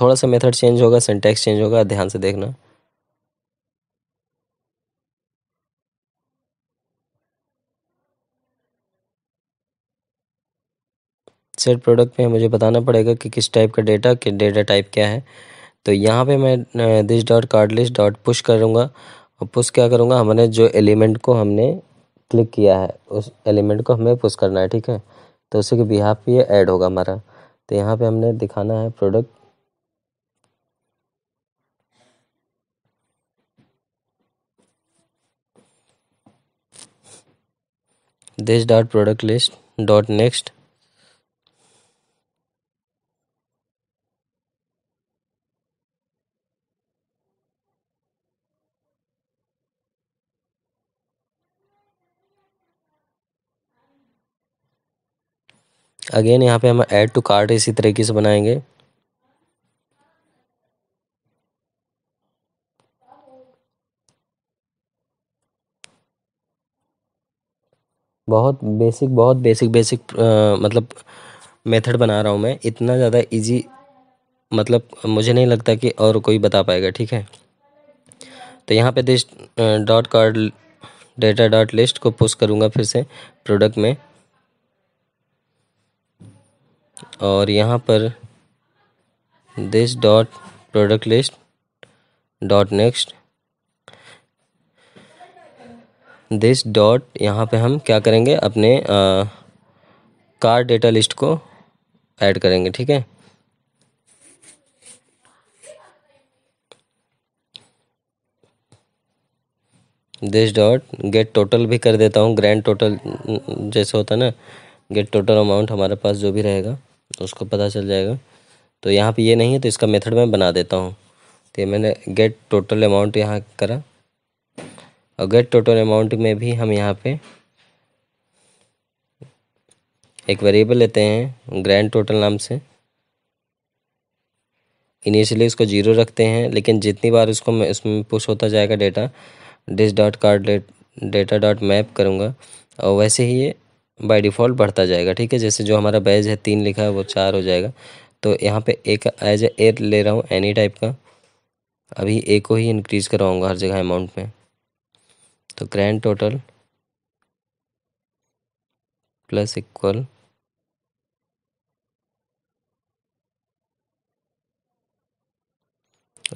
थोड़ा सा मेथड चेंज होगा सिंटेक्स चेंज होगा ध्यान से देखना सेट प्रोडक्ट में मुझे बताना पड़ेगा कि किस टाइप का डेटा कि डेटा टाइप क्या है तो यहाँ पे मैं this dot card list dot push करूँगा और पुश क्या करूँगा हमने जो एलिमेंट को हमने क्लिक किया है उस एलिमेंट को हमें पुश करना है ठीक है तो उसी के बिहाफ पे ये ऐड होगा हमारा तो यहाँ पे हमने दिखाना है product this dot product list dot next again यहाँ पे हम ऐड टू कार्ट इसी तरीके से बनाएंगे बहुत बेसिक बहुत बेसिक बेसिक आ, मतलब मेथड बना रहा हूँ मैं इतना ज़्यादा इजी मतलब मुझे नहीं लगता कि और कोई बता पाएगा ठीक है तो यहाँ पे this dot card data dot list को पुश करूँगा फिर से प्रोडक्ट में और यहाँ पर this dot product list dot next this dot यहाँ पे हम क्या करेंगे अपने कार डेटा लिस्ट को ऐड करेंगे ठीक है दिस डॉट गेट टोटल भी कर देता हूँ ग्रैंड टोटल जैसे होता है ना गेट टोटल अमाउंट हमारे पास जो भी रहेगा तो उसको पता चल जाएगा तो यहाँ पे ये नहीं है तो इसका मेथड मैं बना देता हूँ तो मैंने गेट टोटल अमाउंट यहाँ करा और गेट टोटल अमाउंट में भी हम यहाँ पे एक वेरिएबल लेते हैं ग्रैंड टोटल नाम से इनिशियली उसको जीरो रखते हैं लेकिन जितनी बार उसको इसमें पुश होता जाएगा data this dot card data dot map करूँगा और वैसे ही ये बाय डिफ़ॉल्ट बढ़ता जाएगा ठीक है जैसे जो हमारा बैज है तीन लिखा है वो चार हो जाएगा तो यहाँ पे एक एज ए एयर ले रहा हूँ एनी टाइप का अभी ए को ही इंक्रीज़ कराऊँगा हर जगह अमाउंट में तो ग्रैंड टोटल प्लस इक्वल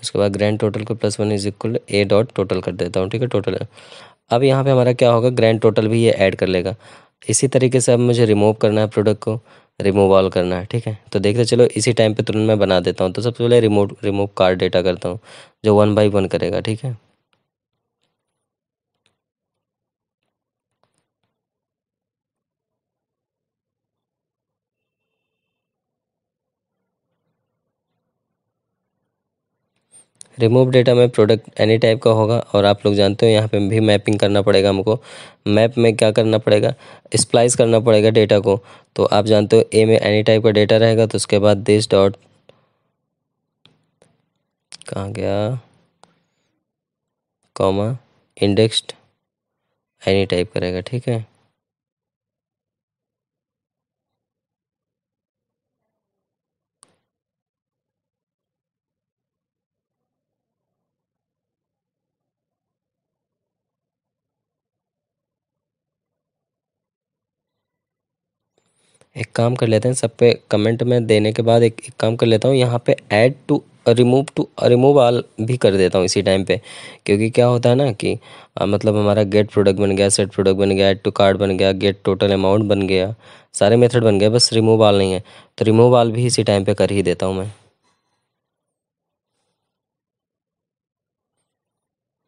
उसके बाद ग्रैंड टोटल को plus one is equal a dot total कर देता हूँ ठीक है टोटल अब यहाँ पे हमारा क्या होगा ग्रैंड टोटल भी ये ऐड कर लेगा इसी तरीके से अब मुझे रिमूव करना है प्रोडक्ट को रिमूव ऑल करना है ठीक है तो देखते चलो इसी टाइम पे तुरंत मैं बना देता हूँ तो सबसे पहले रिमूव रिमूव कार्ड डेटा करता हूँ जो वन बाई वन करेगा ठीक है रिमूव डेटा में प्रोडक्ट एनी टाइप का होगा और आप लोग जानते हो यहाँ पे भी मैपिंग करना पड़ेगा हमको मैप में क्या करना पड़ेगा स्प्लाइस करना पड़ेगा डेटा को तो आप जानते हो ए में एनी टाइप का डेटा रहेगा तो उसके बाद दिस डॉट कहाँ गया कॉमा इंडेक्स्ड एनी टाइप का रहेगा ठीक है एक काम कर लेते हैं सब पे कमेंट में देने के बाद एक, एक काम कर लेता हूँ यहाँ पे add to remove to remove all भी कर देता हूँ इसी टाइम पे क्योंकि क्या होता है ना कि आ, मतलब हमारा गेट प्रोडक्ट बन गया सेट प्रोडक्ट बन गया ऐड टू कार्ड बन गया गेट टोटल अमाउंट बन गया सारे मेथड बन गए बस रिमूव आल नहीं है तो रिमूव आल भी इसी टाइम पर कर ही देता हूँ मैं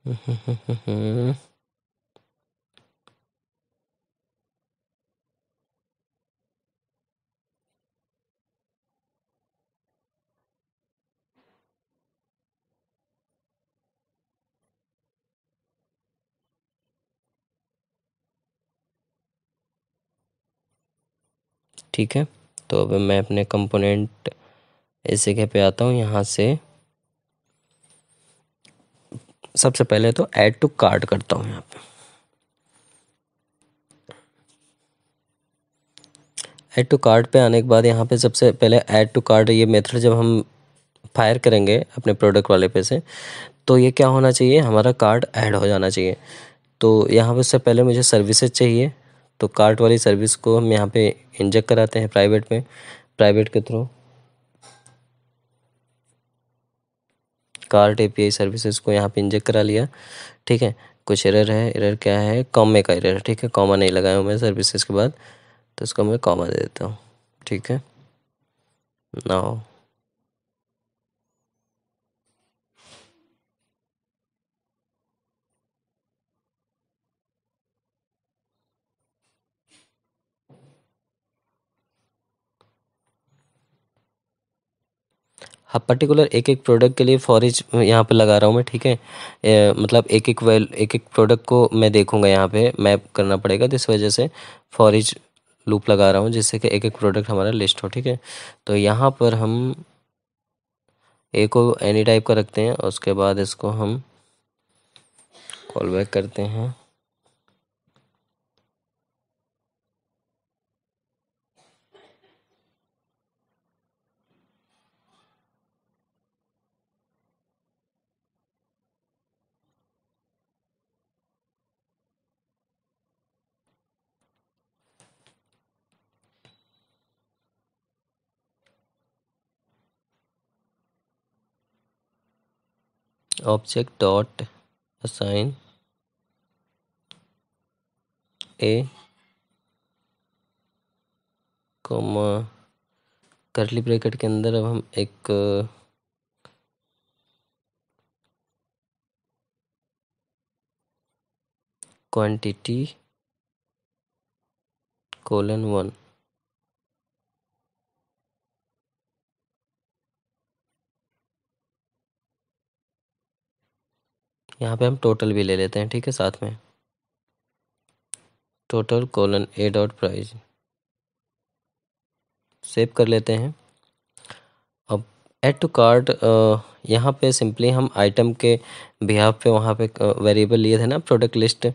हम्म हम्म हम्म हम्म, हम्म। ठीक है तो अब मैं अपने कंपोनेंट इस जगह पे आता हूँ यहाँ से सबसे पहले तो ऐड टू कार्ड करता हूँ यहाँ पे ऐड टू कार्ड पे आने के बाद यहाँ पे सबसे पहले ऐड टू कार्ड ये मेथड जब हम फायर करेंगे अपने प्रोडक्ट वाले पे से तो ये क्या होना चाहिए हमारा कार्ड ऐड हो जाना चाहिए तो यहाँ पे सबसे पहले मुझे सर्विसेज चाहिए तो कार्ट वाली सर्विस को हम यहाँ पे इंजेक्ट कराते हैं प्राइवेट में प्राइवेट के थ्रू कार्ट एपीआई सर्विसेज को यहाँ पे इंजेक्ट करा लिया ठीक है कुछ एरर है एरर क्या है कॉमे का एरर ठीक है कॉमा नहीं लगाया हूँ मैं सर्विसेज के बाद तो इसको मैं कॉमा दे देता हूँ ठीक है नाउ अब पर्टिकुलर एक एक प्रोडक्ट के लिए फॉरेज यहाँ पे लगा रहा हूँ मैं ठीक है मतलब एक एक वेल एक एक प्रोडक्ट को मैं देखूँगा यहाँ पे मैप करना पड़ेगा जिस वजह से फॉरिज लूप लगा रहा हूँ जिससे कि एक एक प्रोडक्ट हमारा लिस्ट हो ठीक है तो यहाँ पर हम ए को एनी टाइप का रखते हैं उसके बाद इसको हम कॉल बैक करते हैं object dot assign a comma curly bracket के अंदर अब हम एक क्वांटिटी कोलन वन यहाँ पे हम टोटल भी ले लेते हैं ठीक है साथ में total colon a dot price save कर लेते हैं अब एड टू कार्ट यहाँ पे सिंपली हम आइटम के बिहाफ पे वहाँ पे वेरिएबल लिए थे ना product list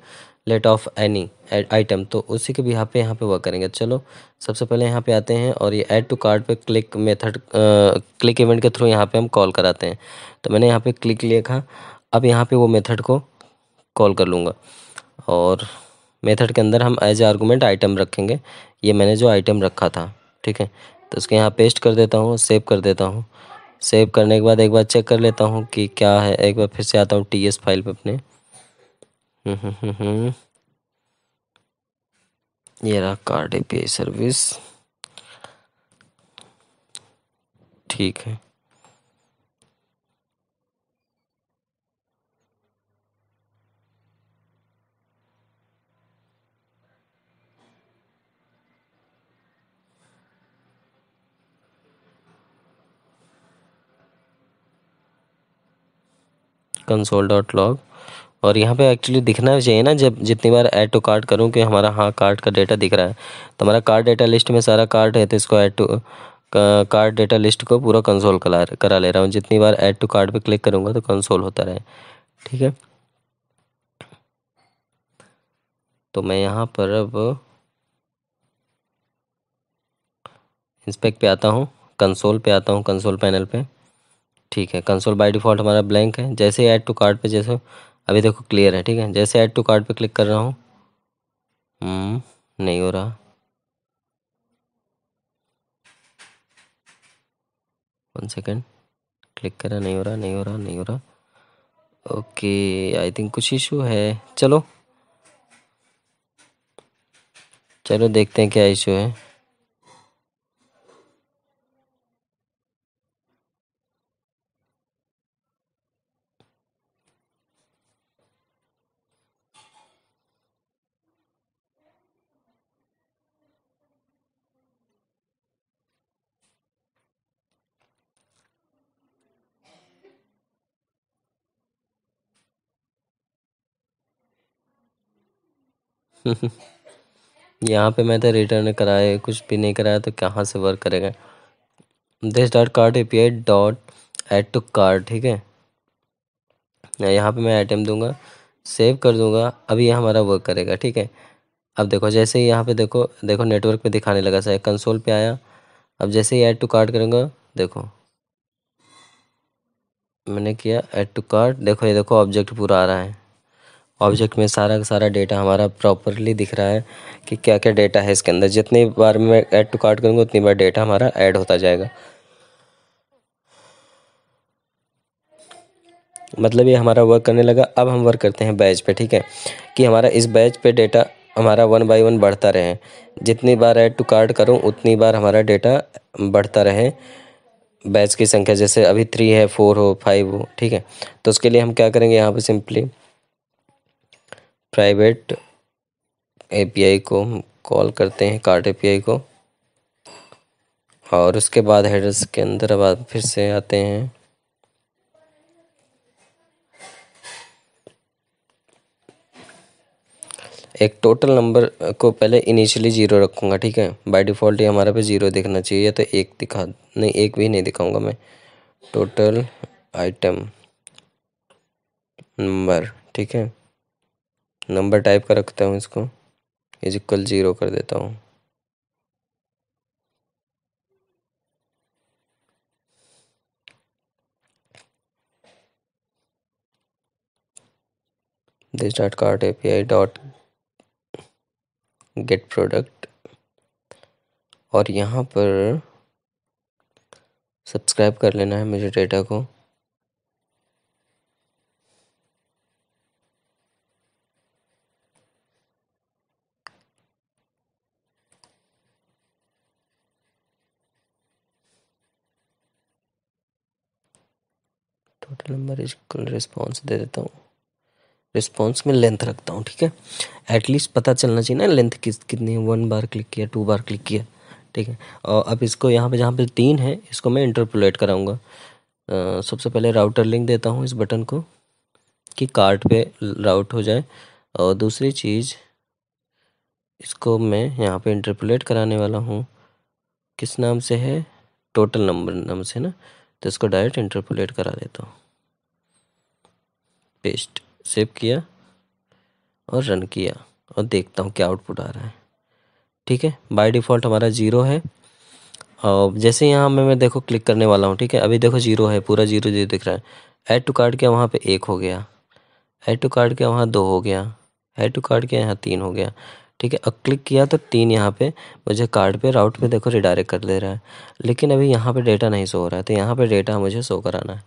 let of any item तो उसी के बिहाफ पे यहाँ पे वर्क करेंगे चलो सबसे पहले यहाँ पे आते हैं और ये ऐड टू कार्ड पे क्लिक मेथड क्लिक इवेंट के थ्रू यहाँ पे हम कॉल कराते हैं तो मैंने यहाँ पे क्लिक लिखा अब यहाँ पे वो मेथड को कॉल कर लूँगा और मेथड के अंदर हम एज आर्गूमेंट आइटम रखेंगे ये मैंने जो आइटम रखा था ठीक है तो उसके यहाँ पेस्ट कर देता हूँ सेव कर देता हूँ सेव करने के बाद एक बार चेक कर लेता हूँ कि क्या है एक बार फिर से आता हूँ टी एस फाइल पर अपने हम्म, हम्म, हम्म, ये रहा कार्ड ए सर्विस ठीक है कंसोल डॉट लॉग और यहाँ पे एक्चुअली दिखना भी चाहिए ना जब जितनी बार ऐड टू कार्ड करूँ कि हमारा हाँ कार्ड का डेटा दिख रहा है तो हमारा कार्ड डेटा लिस्ट में सारा कार्ड है तो इसको add to card data list को पूरा कंसोल करा करा ले रहा हूँ जितनी बार ऐड टू कार्ड पे क्लिक करूँगा तो कंसोल होता रहे ठीक है तो मैं यहाँ पर अब इंस्पेक्ट पे आता हूँ कंसोल पे आता हूँ कंसोल पैनल पे ठीक है कंसोल बाई डिफ़ॉल्ट हमारा ब्लैंक है जैसे ऐड टू कार्ड पे जैसे अभी देखो क्लियर है ठीक है जैसे ऐड टू कार्ड पे क्लिक कर रहा हूँ हम्म, नहीं हो रहा वन सेकेंड क्लिक कर रहा नहीं हो रहा नहीं हो रहा नहीं हो रहा ओके आई थिंक कुछ इशू है चलो चलो देखते हैं क्या इशू है यहाँ पे मैं तो रिटर्न कराए कुछ भी नहीं कराया तो कहाँ से वर्क करेगा this dot card A P I dot add to card ठीक है यहाँ पे मैं आइटम दूंगा सेव कर दूंगा अभी ये हमारा वर्क करेगा ठीक है अब देखो जैसे ही यहाँ पे देखो देखो नेटवर्क पे दिखाने लगा सर कंसोल पे आया अब जैसे ही ऐड टू कार्ड करूँगा देखो मैंने किया ऐड टू कार्ड देखो ये देखो ऑब्जेक्ट पूरा आ रहा है ऑब्जेक्ट में सारा का सारा डेटा हमारा प्रॉपरली दिख रहा है कि क्या क्या डेटा है इसके अंदर जितनी बार मैं ऐड टू कार्ट करूँगा उतनी बार डेटा हमारा ऐड होता जाएगा मतलब ये हमारा वर्क करने लगा अब हम वर्क करते हैं बैच पे ठीक है कि हमारा इस बैच पे डेटा हमारा वन बाई वन बढ़ता रहे जितनी बार ऐड टू कार्ड करूँ उतनी बार हमारा डेटा बढ़ता रहे बैच की संख्या जैसे अभी थ्री है फोर हो फाइव हो ठीक है तो उसके लिए हम क्या करेंगे यहाँ पर सिंपली प्राइवेट एपीआई को कॉल करते हैं कार्ड एपीआई को और उसके बाद हेडर्स के अंदर अब फिर से आते हैं एक टोटल नंबर को पहले इनिशियली ज़ीरो रखूँगा ठीक है बाय डिफ़ॉल्ट ही हमारे पे ज़ीरो दिखना चाहिए या तो एक दिखा नहीं एक भी नहीं दिखाऊंगा मैं टोटल आइटम नंबर ठीक है नंबर टाइप का रखता हूँ इसको इज इक्वल ज़ीरो कर देता हूँ this dot cart A P I dot get product और यहाँ पर सब्सक्राइब कर लेना है मुझे डेटा को नंबर इज रिस्पॉन्स दे देता हूँ रिस्पॉन्स में लेंथ रखता हूँ ठीक है एटलीस्ट पता चलना चाहिए ना लेंथ किस कितनी है वन बार क्लिक किया टू बार क्लिक किया ठीक है और अब इसको यहाँ पे जहाँ पे तीन है इसको मैं इंटरपोलेट कराऊंगा सबसे पहले राउटर लिंक देता हूँ इस बटन को कि कार्ट पे राउट हो जाए और दूसरी चीज़ इसको मैं यहाँ पे इंटरपोलेट कराने वाला हूँ किस नाम से है टोटल नंबर नाम से ना तो इसको डायरेक्ट इंटरपोलेट करा देता हूँ पेस्ट सेव किया और रन किया और देखता हूँ क्या आउटपुट आ रहा है ठीक है बाय डिफ़ॉल्ट हमारा ज़ीरो है और जैसे यहाँ मैं मैं देखो क्लिक करने वाला हूँ ठीक है अभी देखो ज़ीरो है पूरा ज़ीरो जीरो दिख रहा है ऐड टू कार्ड क्या वहाँ पे एक हो गया ऐड टू कार्ड क्या वहाँ दो हो गया ऐड टू कार्ड क्या यहाँ तीन हो गया ठीक है अब क्लिक किया तो तीन यहाँ पे मुझे कार्ड पे राउट पे देखो रिडायरेक्ट कर दे रहा है लेकिन अभी यहाँ पे डेटा नहीं सो हो रहा है तो यहाँ पे डेटा मुझे सो कराना है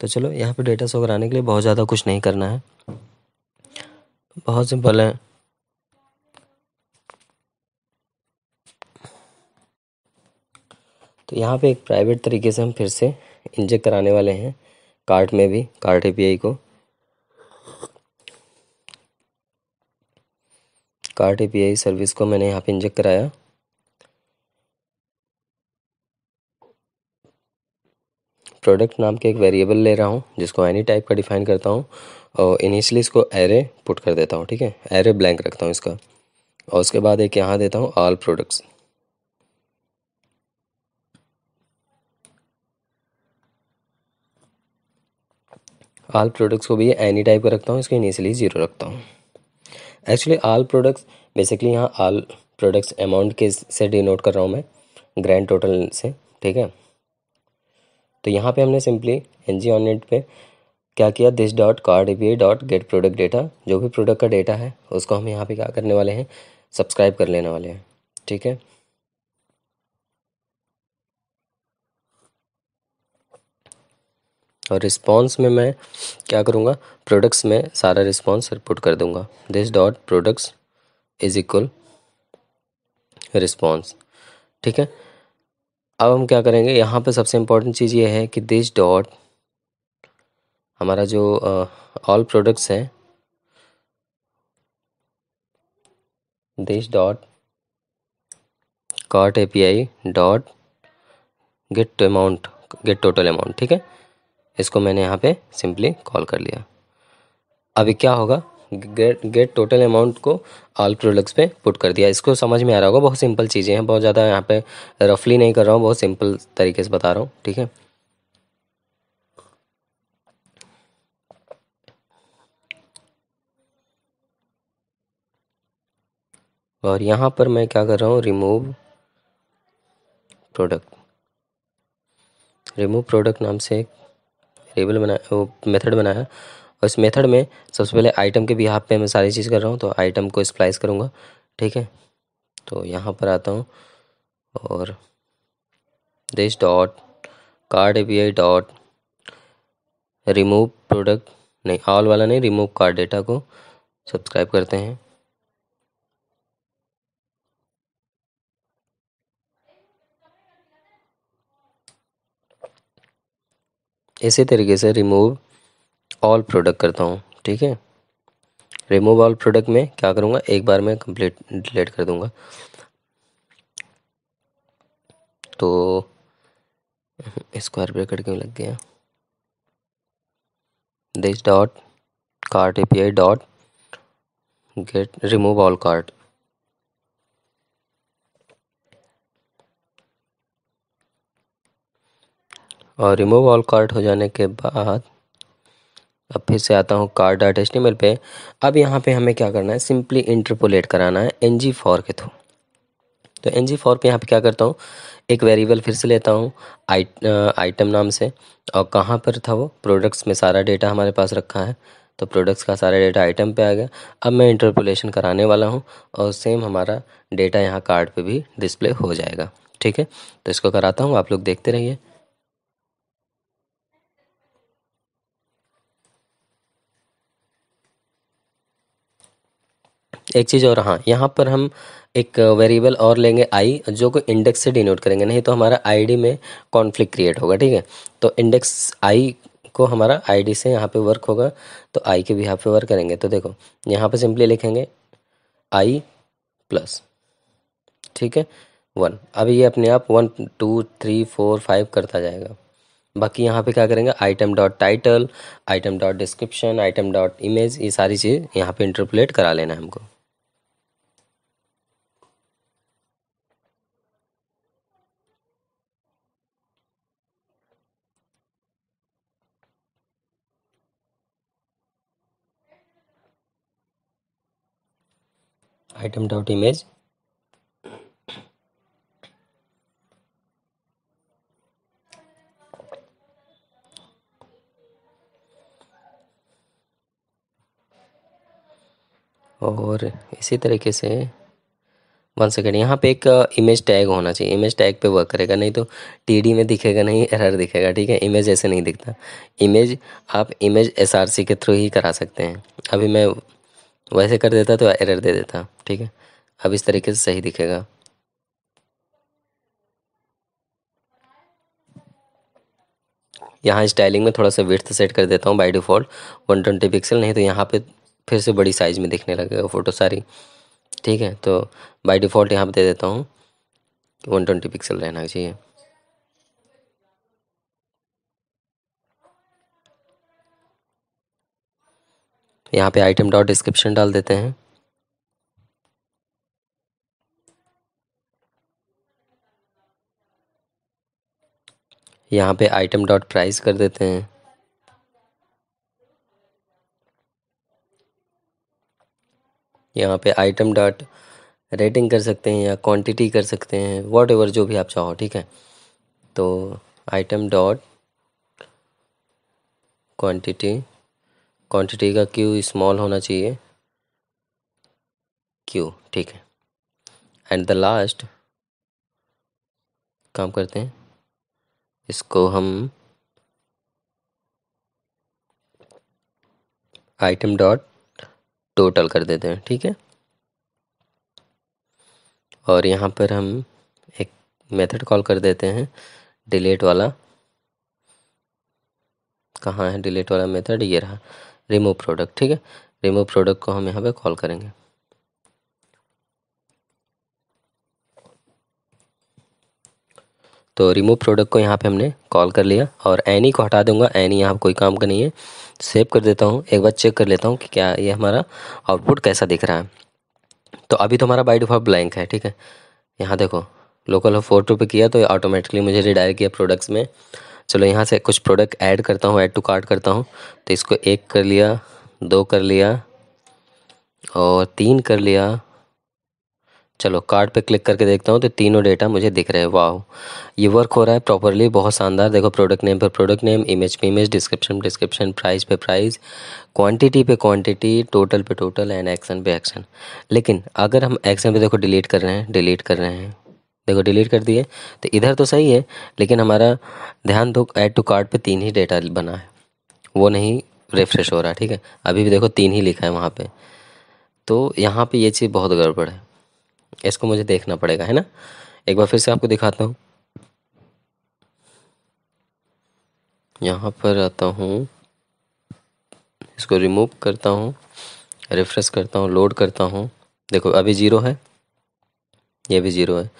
तो चलो यहाँ पे डेटा शो कराने के लिए बहुत ज़्यादा कुछ नहीं करना है बहुत सिंपल है तो यहाँ पे एक प्राइवेट तरीके से हम फिर से इंजेक्ट कराने वाले हैं कार्ट में भी कार्ट ए को कार्ट ए सर्विस को मैंने यहाँ पे इंजेक्ट कराया प्रोडक्ट नाम के एक वेरिएबल ले रहा हूँ जिसको एनी टाइप का डिफाइन करता हूँ और इनिशियली इसको एरे पुट कर देता हूँ ठीक है एरे ब्लैंक रखता हूँ इसका और उसके बाद एक यहाँ देता हूँ ऑल प्रोडक्ट्स आल प्रोडक्ट्स को भी एनी टाइप का रखता हूँ इसको इनिशियली ज़ीरो रखता हूँ एक्चुअली आल प्रोडक्ट्स बेसिकली यहाँ आल प्रोडक्ट्स अमाउंट के से डिनोट कर रहा हूँ मैं ग्रैंड टोटल से ठीक है तो यहाँ पे हमने सिंपली एन जी नेट पर क्या किया this dot card a dot get product data जो भी प्रोडक्ट का डेटा है उसको हम यहाँ पे क्या करने वाले हैं सब्सक्राइब कर लेने वाले हैं ठीक है और रिस्पॉन्स में मैं क्या करूँगा प्रोडक्ट्स में सारा रिस्पॉन्स रिपोर्ट कर दूँगा this dot products is equal response ठीक है अब हम क्या करेंगे यहाँ पे सबसे इम्पोर्टेंट चीज़ ये है कि दिस डॉट हमारा जो ऑल प्रोडक्ट्स हैं this dot cart A P I dot get amount get total amount ठीक है इसको मैंने यहाँ पे सिंपली कॉल कर लिया अभी क्या होगा गेट गेट टोटल अमाउंट को ऑल प्रोडक्ट्स पे पुट कर दिया इसको समझ में आ रहा होगा बहुत सिंपल चीज़ें हैं बहुत ज़्यादा यहाँ पे रफली नहीं कर रहा हूँ बहुत सिंपल तरीके से बता रहा हूँ ठीक है और यहाँ पर मैं क्या कर रहा हूँ रिमूव प्रोडक्ट रिमूव प्रोडक्ट नाम से एक वेरिएबल बनाया वो मेथड बनाया और इस मेथड में सबसे पहले आइटम के भी यहाँ पे मैं सारी चीज़ कर रहा हूँ तो आइटम को स्प्लाइस करूँगा ठीक है तो यहाँ पर आता हूँ और this dot card a dot remove product नहीं ऑल वाला नहीं रिमूव कार्ड डेटा को सब्सक्राइब करते हैं इसी तरीके से रिमूव ऑल प्रोडक्ट करता हूँ ठीक है रिमूव ऑल प्रोडक्ट में क्या करूँगा एक बार मैं कंप्लीट डिलीट कर दूँगा तो स्क्वायर ब्रैकेट क्यों लग गया this dot cart A P I dot get remove all cart और रिमूव ऑल कार्ट हो जाने के बाद अब फिर से आता हूँ कार डॉट एच पे अब यहाँ पे हमें क्या करना है सिंपली इंटरपोलेट कराना है एन जी फोर के थ्रू तो एन जी फोर पर यहाँ पर क्या करता हूँ एक वेरिएबल फिर से लेता हूँ आई आइटम नाम से और कहाँ पर था वो प्रोडक्ट्स में सारा डेटा हमारे पास रखा है तो प्रोडक्ट्स का सारा डेटा आइटम पे आ गया अब मैं इंटरपोलेशन कराने वाला हूँ और सेम हमारा डेटा यहाँ कार्ड पे भी डिस्प्ले हो जाएगा ठीक है तो इसको कराता हूँ आप लोग देखते रहिए एक चीज़ और हाँ यहाँ पर हम एक वेरिएबल और लेंगे आई जो को इंडेक्स से डिनोट करेंगे नहीं तो हमारा आईडी में कॉन्फ्लिक्ट क्रिएट होगा ठीक है तो इंडेक्स आई को हमारा आईडी से यहाँ पे वर्क होगा तो आई के भी यहाँ पे वर्क करेंगे तो देखो यहाँ पे सिंपली लिखेंगे आई प्लस ठीक है वन अब ये अपने आप one two three four five करता जाएगा बाकी यहाँ पे क्या करेंगे item dot title item dot description item dot image ये सारी चीज़ यहाँ पे इंटरपोलेट करा लेना है हमको item dot image और इसी तरीके से वन सेकेंड यहाँ पे एक इमेज uh, टैग होना चाहिए इमेज टैग पे वर्क करेगा नहीं तो टीडी में दिखेगा नहीं एरर दिखेगा ठीक है इमेज ऐसे नहीं दिखता इमेज आप इमेज एसआरसी के थ्रू ही करा सकते हैं अभी मैं वैसे कर देता तो एरर दे देता ठीक है अब इस तरीके से सही दिखेगा यहाँ स्टाइलिंग में थोड़ा सा विर्थ सेट कर देता हूँ by default one twenty pixel नहीं तो यहाँ पे फिर से बड़ी साइज़ में दिखने लगेगा फ़ोटो सारी ठीक है तो बाई डिफ़ॉल्ट यहाँ पे दे देता हूँ वन ट्वेंटी पिक्सल रहना चाहिए यहाँ पे आइटम डॉट डिस्क्रिप्शन डाल देते हैं यहाँ पे आइटम डॉट प्राइस कर देते हैं यहाँ पे आइटम डॉट रेटिंग कर सकते हैं या क्वांटिटी कर सकते हैं वॉट एवर जो भी आप चाहो ठीक है तो आइटम डॉट क्वांटिटी क्वांटिटी का क्यू स्मॉल होना चाहिए क्यू ठीक है एंड द लास्ट काम करते हैं इसको हम आइटम डॉट टोटल कर देते हैं ठीक है और यहाँ पर हम एक मेथड कॉल कर देते हैं डिलीट वाला कहाँ है डिलीट वाला मेथड ये रहा रिमूव प्रोडक्ट ठीक है रिमूव प्रोडक्ट को हम यहाँ पे कॉल करेंगे तो रिमूव प्रोडक्ट को यहाँ पे हमने कॉल कर लिया और एनी को हटा दूंगा एनी यहाँ कोई काम का नहीं है सेव कर देता हूँ एक बार चेक कर लेता हूँ कि क्या ये हमारा आउटपुट कैसा दिख रहा है तो अभी तो हमारा बाई डिफॉल्ट ब्लैंक है ठीक है यहाँ देखो लोकल हो फोर टू पे किया तो ऑटोमेटिकली मुझे रिडायर किया प्रोडक्ट्स में चलो यहाँ से कुछ प्रोडक्ट ऐड करता हूँ ऐड टू कार्ट करता हूँ तो इसको एक कर लिया दो कर लिया और तीन कर लिया चलो कार्ड पे क्लिक करके देखता हूँ तो तीनों डेटा मुझे दिख रहे हैं वाह ये वर्क हो रहा है प्रॉपरली बहुत शानदार देखो प्रोडक्ट नेम पर प्रोडक्ट नेम इमेज पे इमेज डिस्क्रिप्शन डिस्क्रिप्शन प्राइस पे प्राइस क्वांटिटी पे क्वांटिटी टोटल पे टोटल एंड एक्शन पे एक्शन लेकिन अगर हम एक्शन पे देखो डिलीट कर रहे हैं डिलीट कर रहे हैं देखो डिलीट कर दिए तो इधर तो सही है लेकिन हमारा ध्यान दो ऐड टू कार्ड पे तीन ही डेटा बना है वो नहीं रिफ्रेश हो रहा ठीक है अभी भी देखो तीन ही लिखा है वहाँ पे तो यहाँ पे ये चीज़ बहुत गड़बड़ है इसको मुझे देखना पड़ेगा है ना एक बार फिर से आपको दिखाता हूँ यहाँ पर आता हूँ इसको रिमूव करता हूँ रिफ्रेश करता हूँ लोड करता हूँ देखो अभी ज़ीरो है ये भी ज़ीरो है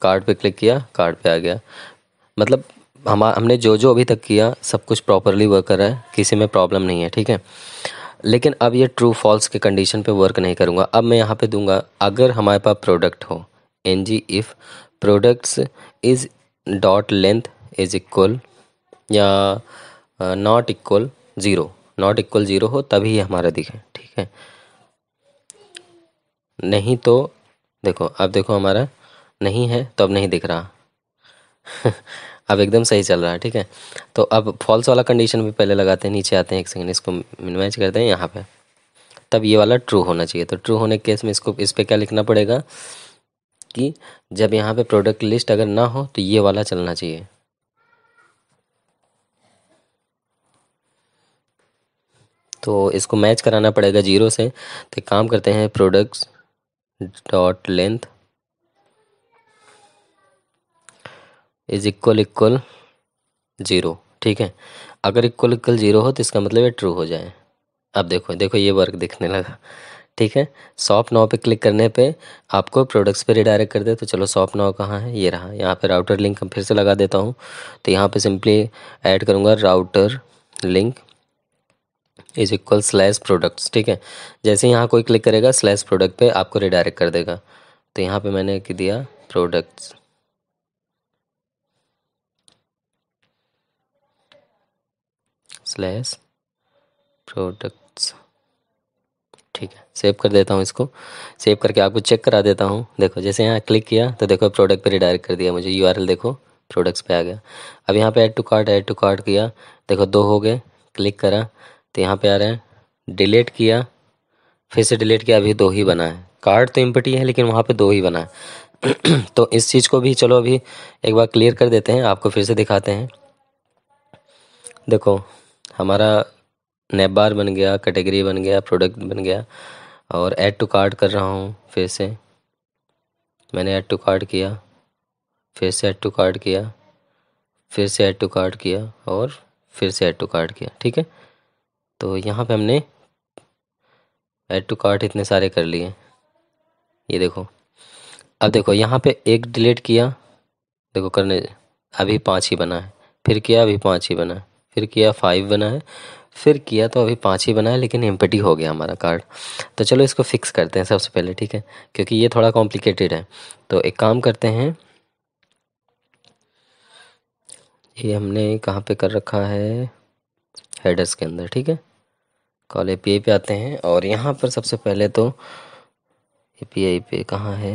कार्ड पे क्लिक किया कार्ड पे आ गया मतलब हम हमने जो जो अभी तक किया सब कुछ प्रॉपरली वर्क कर रहा है किसी में प्रॉब्लम नहीं है ठीक है लेकिन अब ये ट्रू फॉल्स के कंडीशन पे वर्क नहीं करूँगा अब मैं यहाँ पे दूंगा अगर हमारे पास प्रोडक्ट हो N G if products is dot length is equal या not equal zero not equal zero हो तभी ये हमारा दिखे ठीक है नहीं तो देखो अब देखो हमारा नहीं है तो अब नहीं दिख रहा अब एकदम सही चल रहा है ठीक है तो अब फॉल्स वाला कंडीशन भी पहले लगाते हैं नीचे आते हैं एक सेकेंड इसको मिनिमाइज करते हैं यहाँ पे तब ये वाला ट्रू होना चाहिए तो ट्रू होने के केस में इसको इस पर क्या लिखना पड़ेगा कि जब यहाँ पे प्रोडक्ट लिस्ट अगर ना हो तो ये वाला चलना चाहिए तो इसको मैच कराना पड़ेगा जीरो से तो काम करते हैं products dot length is equal equal zero ठीक है अगर इक्वल इक्वल ज़ीरो हो तो इसका मतलब ये ट्रू हो जाए अब देखो देखो ये वर्क दिखने लगा ठीक है सॉप नाव पे क्लिक करने पे आपको प्रोडक्ट्स पे रिडायरेक्ट कर दे तो चलो सॉप नाव कहाँ है ये रहा यहाँ पे राउटर लिंक हम फिर से लगा देता हूँ तो यहाँ पे सिंपली ऐड करूँगा router link is equal slash products ठीक है जैसे यहाँ कोई क्लिक करेगा स्लैश प्रोडक्ट पे आपको रिडायरेक्ट कर देगा तो यहाँ पे मैंने दिया प्रोडक्ट्स स्लैश प्रोडक्ट्स ठीक है सेव कर देता हूँ इसको सेव करके आपको चेक करा देता हूँ देखो जैसे यहाँ क्लिक किया तो देखो प्रोडक्ट पर रिडायरेक्ट कर दिया मुझे यू देखो प्रोडक्ट्स पे आ गया अब यहाँ पे add to cart add to cart किया देखो दो हो गए क्लिक करा तो यहाँ पे आ रहा है डिलीट किया फिर से डिलीट किया अभी दो ही बना है कार्ड तो इम्पटी है लेकिन वहाँ पे दो ही बना है तो इस चीज़ को भी चलो अभी एक बार क्लियर कर देते हैं आपको फिर से दिखाते हैं देखो हमारा नैप बार बन गया कैटेगरी बन गया प्रोडक्ट बन गया और ऐड टू कार्ड कर रहा हूँ फिर से मैंने ऐड टू कार्ड किया फिर से ऐड टू कार्ड किया फिर से ऐड टू कार्ड किया और फिर से ऐड टू कार्ड किया ठीक है तो यहाँ पे हमने ऐड टू कार्ट इतने सारे कर लिए ये देखो अब देखो यहाँ पे एक डिलीट किया देखो करने अभी पाँच ही बना है फिर किया अभी पाँच ही बना है फिर किया फाइव बना है फिर किया तो अभी पाँच ही बना है लेकिन एम्पटी हो गया हमारा कार्ड तो चलो इसको फिक्स करते हैं सबसे पहले ठीक है क्योंकि ये थोड़ा कॉम्प्लिकेटेड है तो एक काम करते हैं ये हमने कहाँ पे कर रखा है हेडर्स के अंदर ठीक है कॉल ए पे आते हैं और यहाँ पर सबसे पहले तो ए पी आई पे कहाँ है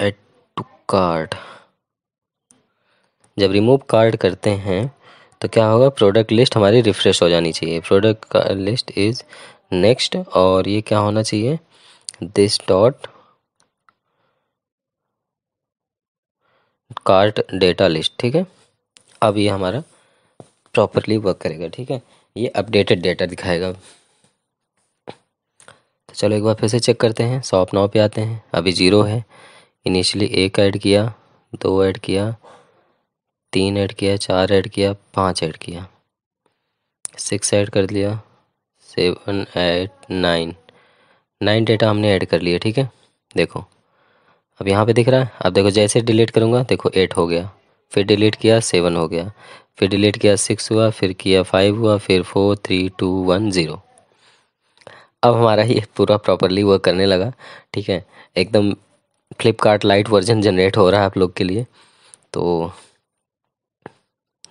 एड टू कार्ड जब रिमूव कार्ड करते हैं तो क्या होगा प्रोडक्ट लिस्ट हमारी रिफ़्रेश हो जानी चाहिए प्रोडक्ट का लिस्ट इज़ नेक्स्ट और ये क्या होना चाहिए this dot cart data list ठीक है अब ये हमारा प्रॉपरली वर्क करेगा ठीक है ये अपडेटेड डेटा दिखाएगा तो चलो एक बार फिर से चेक करते हैं सॉप नाव पे आते हैं अभी ज़ीरो है इनिशियली एक ऐड किया दो ऐड किया तीन ऐड किया चार ऐड किया पाँच ऐड किया सिक्स ऐड कर लिया seven eight nine nine data हमने ऐड कर लिया ठीक है देखो अब यहाँ पे दिख रहा है अब देखो जैसे डिलीट करूँगा देखो एट हो गया फिर डिलीट किया सेवन हो गया फिर डिलीट किया सिक्स हुआ फिर किया फाइव हुआ फिर four three two one zero अब हमारा ये पूरा प्रॉपरली वर्क करने लगा ठीक है एकदम फ्लिपकार्ट लाइट वर्जन जनरेट हो रहा है आप लोग के लिए तो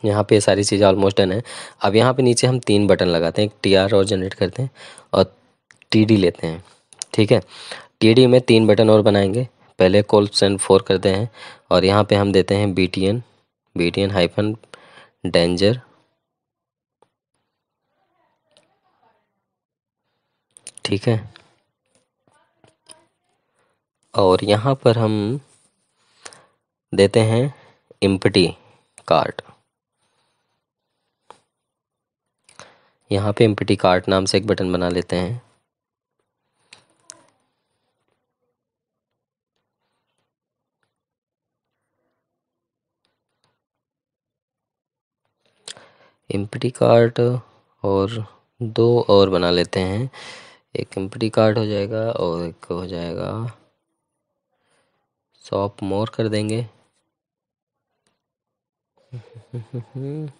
यहाँ पे सारी चीज़ें ऑलमोस्ट डन है अब यहाँ पे नीचे हम तीन बटन लगाते हैं एक टी और जनरेट करते हैं और टी लेते हैं ठीक है टी में तीन बटन और बनाएंगे पहले कॉल सेंड फोर करते हैं और यहाँ पे हम देते हैं B T N B T N hyphen danger ठीक है और यहाँ पर हम देते हैं इम्पटी कार्ड यहाँ पे एम्पटी कार्ट नाम से एक बटन बना लेते हैं एम्पटी कार्ट और दो और बना लेते हैं एक एम्पटी कार्ट हो जाएगा और एक हो जाएगा शॉप मोर कर देंगे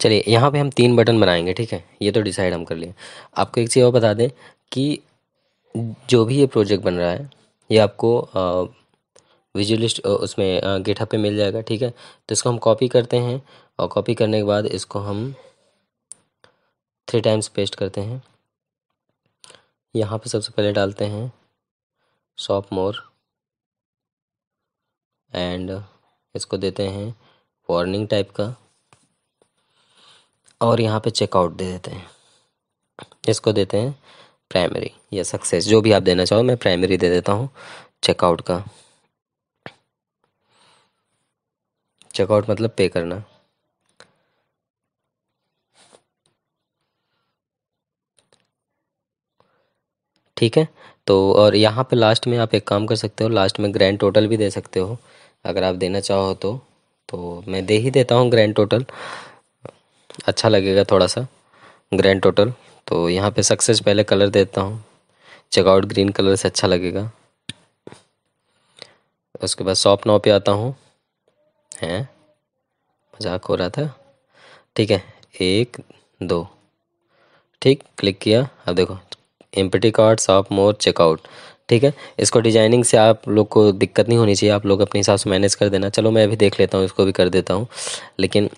चलिए यहाँ पे हम तीन बटन बनाएंगे ठीक है ये तो डिसाइड हम कर लिए आपको एक चीज़ और बता दें कि जो भी ये प्रोजेक्ट बन रहा है ये आपको विजुअलिस्ट उसमें गेटअप पे मिल जाएगा ठीक है तो इसको हम कॉपी करते हैं और कॉपी करने के बाद इसको हम थ्री टाइम्स पेस्ट करते हैं यहाँ पे सबसे पहले डालते हैं सॉप मोर एंड इसको देते हैं वार्निंग टाइप का और यहाँ पे चेकआउट दे देते हैं इसको देते हैं प्राइमरी या सक्सेस जो भी आप देना चाहो मैं प्राइमरी दे देता हूँ चेकआउट का चेकआउट मतलब पे करना ठीक है तो और यहाँ पे लास्ट में आप एक काम कर सकते हो लास्ट में ग्रैंड टोटल भी दे सकते हो अगर आप देना चाहो तो तो मैं दे ही देता हूँ ग्रैंड टोटल अच्छा लगेगा थोड़ा सा ग्रैंड टोटल तो यहाँ पे सक्सेस पहले कलर देता हूँ चेकआउट ग्रीन कलर से अच्छा लगेगा उसके बाद शॉप नाव पे आता हूँ हैं मजाक हो रहा था ठीक है एक दो ठीक क्लिक किया अब देखो empty card shop more checkout ठीक है इसको डिजाइनिंग से आप लोग को दिक्कत नहीं होनी चाहिए आप लोग अपने हिसाब से मैनेज कर देना चलो मैं अभी देख लेता हूँ इसको भी कर देता हूँ लेकिन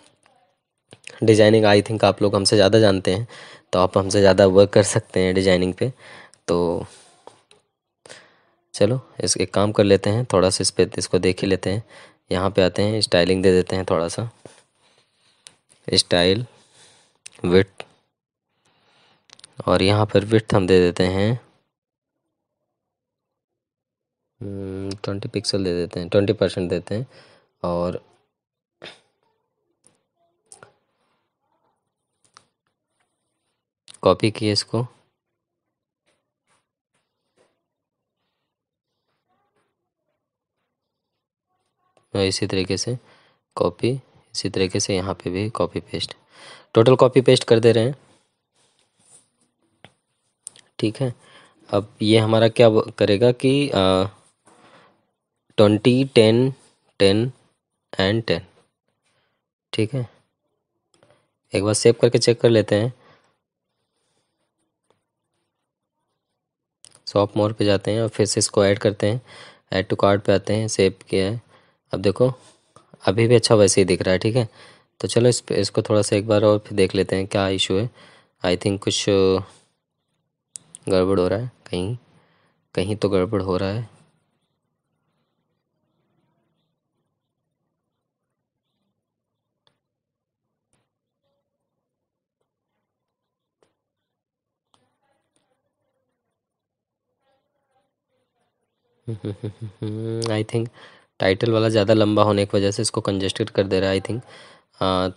डिज़ाइनिंग आई थिंक आप लोग हमसे ज़्यादा जानते हैं तो आप हमसे ज़्यादा वर्क कर सकते हैं डिज़ाइनिंग पे तो चलो इस एक काम कर लेते हैं थोड़ा सा इस पर इसको देख ही लेते हैं यहाँ पे आते हैं स्टाइलिंग दे देते हैं थोड़ा सा स्टाइल विथ और यहाँ पर विथ हम दे देते हैं ट्वेंटी हम्म, पिक्सल दे देते हैं ट्वेंटी परसेंट देते हैं और कॉपी किए इसको हाँ, इसी तरीके से कॉपी इसी तरीके से यहाँ पे भी copy paste total copy paste कर दे रहे हैं ठीक है अब ये हमारा क्या करेगा कि twenty ten ten and ten ठीक है एक बार सेव करके चेक कर लेते हैं शॉप मोर पे जाते हैं और फिर से इसको ऐड करते हैं ऐड टू कार्ड पे आते हैं सेव किया है अब देखो अभी भी अच्छा वैसे ही दिख रहा है ठीक है तो चलो इस इसको थोड़ा सा एक बार और फिर देख लेते हैं क्या इशू है आई थिंक कुछ गड़बड़ हो रहा है कहीं कहीं तो गड़बड़ हो रहा है आई थिंक टाइटल वाला ज़्यादा लंबा होने की वजह से इसको कंजेस्टेड कर दे रहा है आई थिंक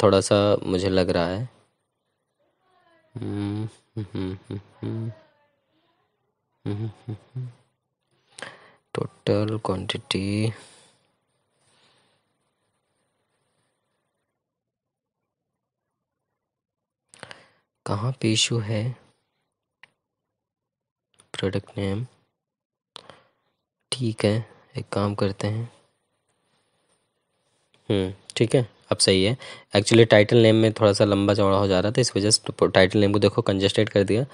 थोड़ा सा मुझे लग रहा है टोटल क्वांटिटी कहाँ पे इशू है प्रोडक्ट नेम ठीक है एक काम करते हैं हम्म, ठीक है अब सही है एक्चुअली टाइटल नेम में थोड़ा सा लंबा चौड़ा हो जा रहा था इस वजह से टाइटल तो नेम को देखो कंजेस्टेड कर दिया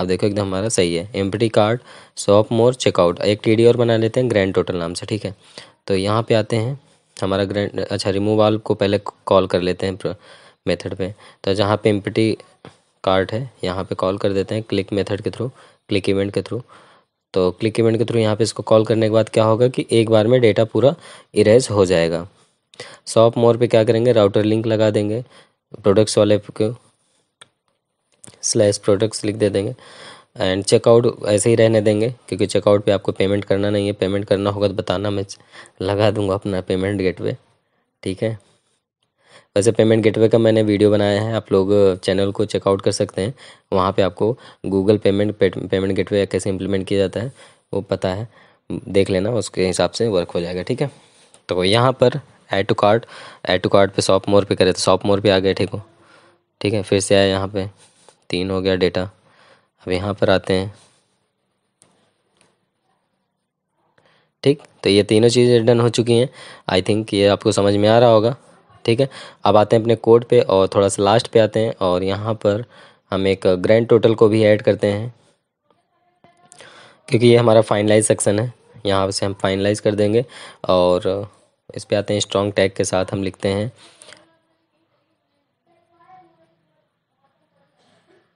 अब देखो एकदम हमारा सही है T card shop more checkout एक टी और बना लेते हैं ग्रैंड टोटल नाम से ठीक है तो यहाँ पे आते हैं हमारा ग्रैंड अच्छा रिमूव आल को पहले कॉल कर लेते हैं मेथड पे तो जहाँ पे टी कार्ड है यहाँ पे कॉल कर देते हैं क्लिक मेथड के थ्रू क्लिक इवेंट के थ्रू तो क्लिक इवेंट के थ्रू यहाँ पे इसको कॉल करने के बाद क्या होगा कि एक बार में डेटा पूरा इरेज हो जाएगा शॉप मोर पे क्या करेंगे राउटर लिंक लगा देंगे प्रोडक्ट्स वाले को स्लैश प्रोडक्ट्स लिख दे देंगे एंड चेकआउट ऐसे ही रहने देंगे क्योंकि चेकआउट पे आपको पेमेंट करना नहीं है पेमेंट करना होगा तो बताना मैं लगा दूंगा अपना पेमेंट गेट ठीक है वैसे पेमेंट गेटवे का मैंने वीडियो बनाया है आप लोग चैनल uh, को चेकआउट कर सकते हैं वहाँ पे आपको गूगल पेमेंट पेमेंट गेटवे कैसे इम्प्लीमेंट किया जाता है वो पता है देख लेना उसके हिसाब से वर्क हो जाएगा ठीक है तो यहाँ पर add to cart add to cart पे शॉप मोर पे करे तो शॉप मोर पे आ गए ठीक हो ठीक है फिर से आया यहाँ पे तीन हो गया डेटा अब यहाँ पर आते हैं ठीक तो ये तीनों चीज़ें डन हो चुकी हैं आई थिंक ये आपको समझ में आ रहा होगा ठीक है अब आते हैं अपने कोड पे और थोड़ा सा लास्ट पे आते हैं और यहाँ पर हम एक ग्रैंड टोटल को भी ऐड करते हैं क्योंकि ये हमारा फाइनलाइज सेक्शन है यहाँ से हम फाइनलाइज कर देंगे और इस पर आते हैं स्ट्रॉन्ग टैग के साथ हम लिखते हैं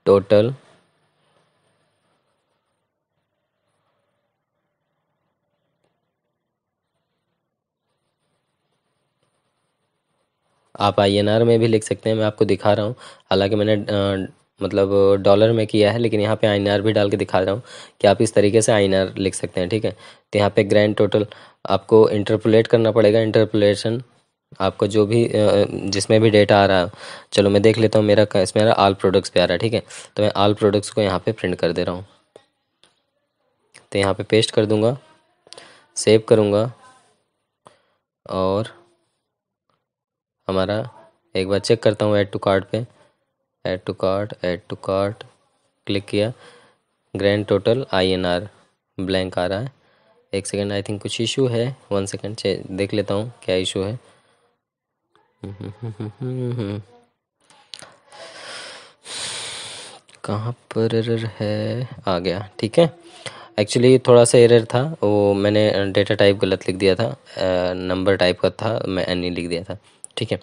टोटल आप आई में भी लिख सकते हैं मैं आपको दिखा रहा हूँ हालाँकि मैंने मतलब डॉलर में किया है लेकिन यहाँ पे आई भी डाल के दिखा रहा हूँ कि आप इस तरीके से आई लिख सकते हैं ठीक है तो यहाँ पे ग्रैंड टोटल आपको इंटरपोलेट करना पड़ेगा इंटरपोलेशन आपको जो भी जिसमें भी डेटा आ रहा है चलो मैं देख लेता हूँ मेरा इसमें मेरा आल प्रोडक्ट्स पे आ रहा है ठीक है तो मैं आल प्रोडक्ट्स को यहाँ पर प्रिंट कर दे रहा हूँ तो यहाँ पे पेस्ट कर दूँगा सेव करूँगा और हमारा एक बार चेक करता हूँ ऐड टू कार्ट पे add to cart add to cart click किया ग्रैंड टोटल आईएनआर ब्लैंक आ रहा है एक सेकेंड आई थिंक कुछ इशू है वन सेकेंड देख लेता हूँ क्या इशू है कहाँ पर एरर है आ गया ठीक है एक्चुअली थोड़ा सा एरर था वो मैंने डेटा टाइप गलत लिख दिया था नंबर टाइप का था मैं एन लिख दिया था ठीक है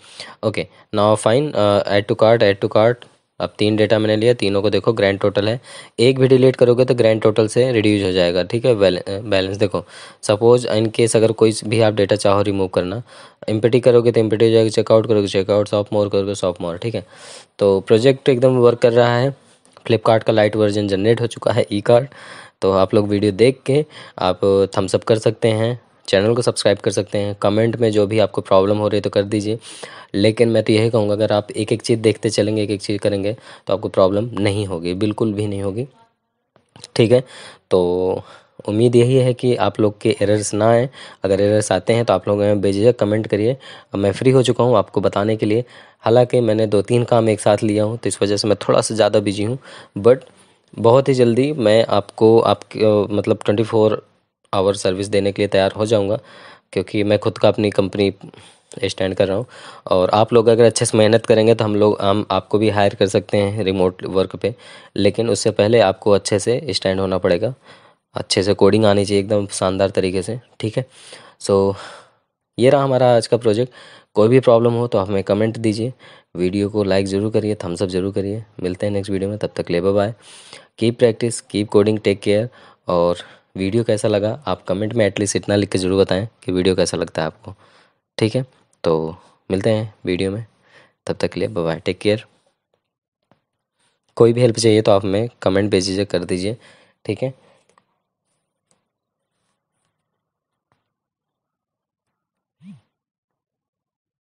okay now fine add to cart add to cart अब तीन डेटा मैंने लिया तीनों को देखो ग्रैंड टोटल है एक भी डिलीट करोगे तो ग्रैंड टोटल से रिड्यूज हो जाएगा ठीक है बैलेंस uh, देखो सपोज इन केस अगर कोई भी आप डेटा चाहो रिमूव करना एम्पटी करोगे तो एम्पटी हो जाएगी चेकआउट करोगे चेकआउट सॉफ मोर करोगे सॉफ तो मोर ठीक है तो प्रोजेक्ट एकदम वर्क कर रहा है फ्लिपकार्ट का लाइट वर्जन जनरेट हो चुका है ई कार्ड तो आप लोग वीडियो देख के आप थम्सअप uh, कर सकते हैं चैनल को सब्सक्राइब कर सकते हैं कमेंट में जो भी आपको प्रॉब्लम हो रही है तो कर दीजिए लेकिन मैं तो यही कहूँगा अगर आप एक एक चीज़ देखते चलेंगे एक एक चीज़ करेंगे तो आपको प्रॉब्लम नहीं होगी बिल्कुल भी नहीं होगी ठीक है तो उम्मीद यही है कि आप लोग के एरर्स ना आएँ अगर एरर्स आते हैं तो आप लोग हमें भेजिएगा कमेंट करिए मैं फ्री हो चुका हूँ आपको बताने के लिए हालांकि मैंने दो तीन काम एक साथ लिया हूँ तो इस वजह से मैं थोड़ा सा ज़्यादा बिजी हूँ बट बहुत ही जल्दी मैं आपको आपके मतलब ट्वेंटी फोर आवर सर्विस देने के लिए तैयार हो जाऊँगा क्योंकि मैं खुद का अपनी कंपनी स्टैंड कर रहा हूँ और आप लोग अगर अच्छे से मेहनत करेंगे तो हम लोग हम आपको भी हायर कर सकते हैं रिमोट वर्क पे लेकिन उससे पहले आपको अच्छे से स्टैंड होना पड़ेगा अच्छे से कोडिंग आनी चाहिए एकदम शानदार तरीके से ठीक है सो ये रहा हमारा आज का प्रोजेक्ट कोई भी प्रॉब्लम हो तो आप हमें कमेंट दीजिए वीडियो को लाइक ज़रूर करिए थम्सअप ज़रूर करिए मिलते हैं नेक्स्ट वीडियो में तब तक ले bye keep practice keep coding take care और वीडियो कैसा लगा आप कमेंट में एटलीस्ट इतना लिख के ज़रूर बताएं कि वीडियो कैसा लगता है आपको ठीक है तो मिलते हैं वीडियो में तब तक के लिए बाय टेक केयर कोई भी हेल्प चाहिए तो आप हमें कमेंट भेज दीजिए कर दीजिए ठीक है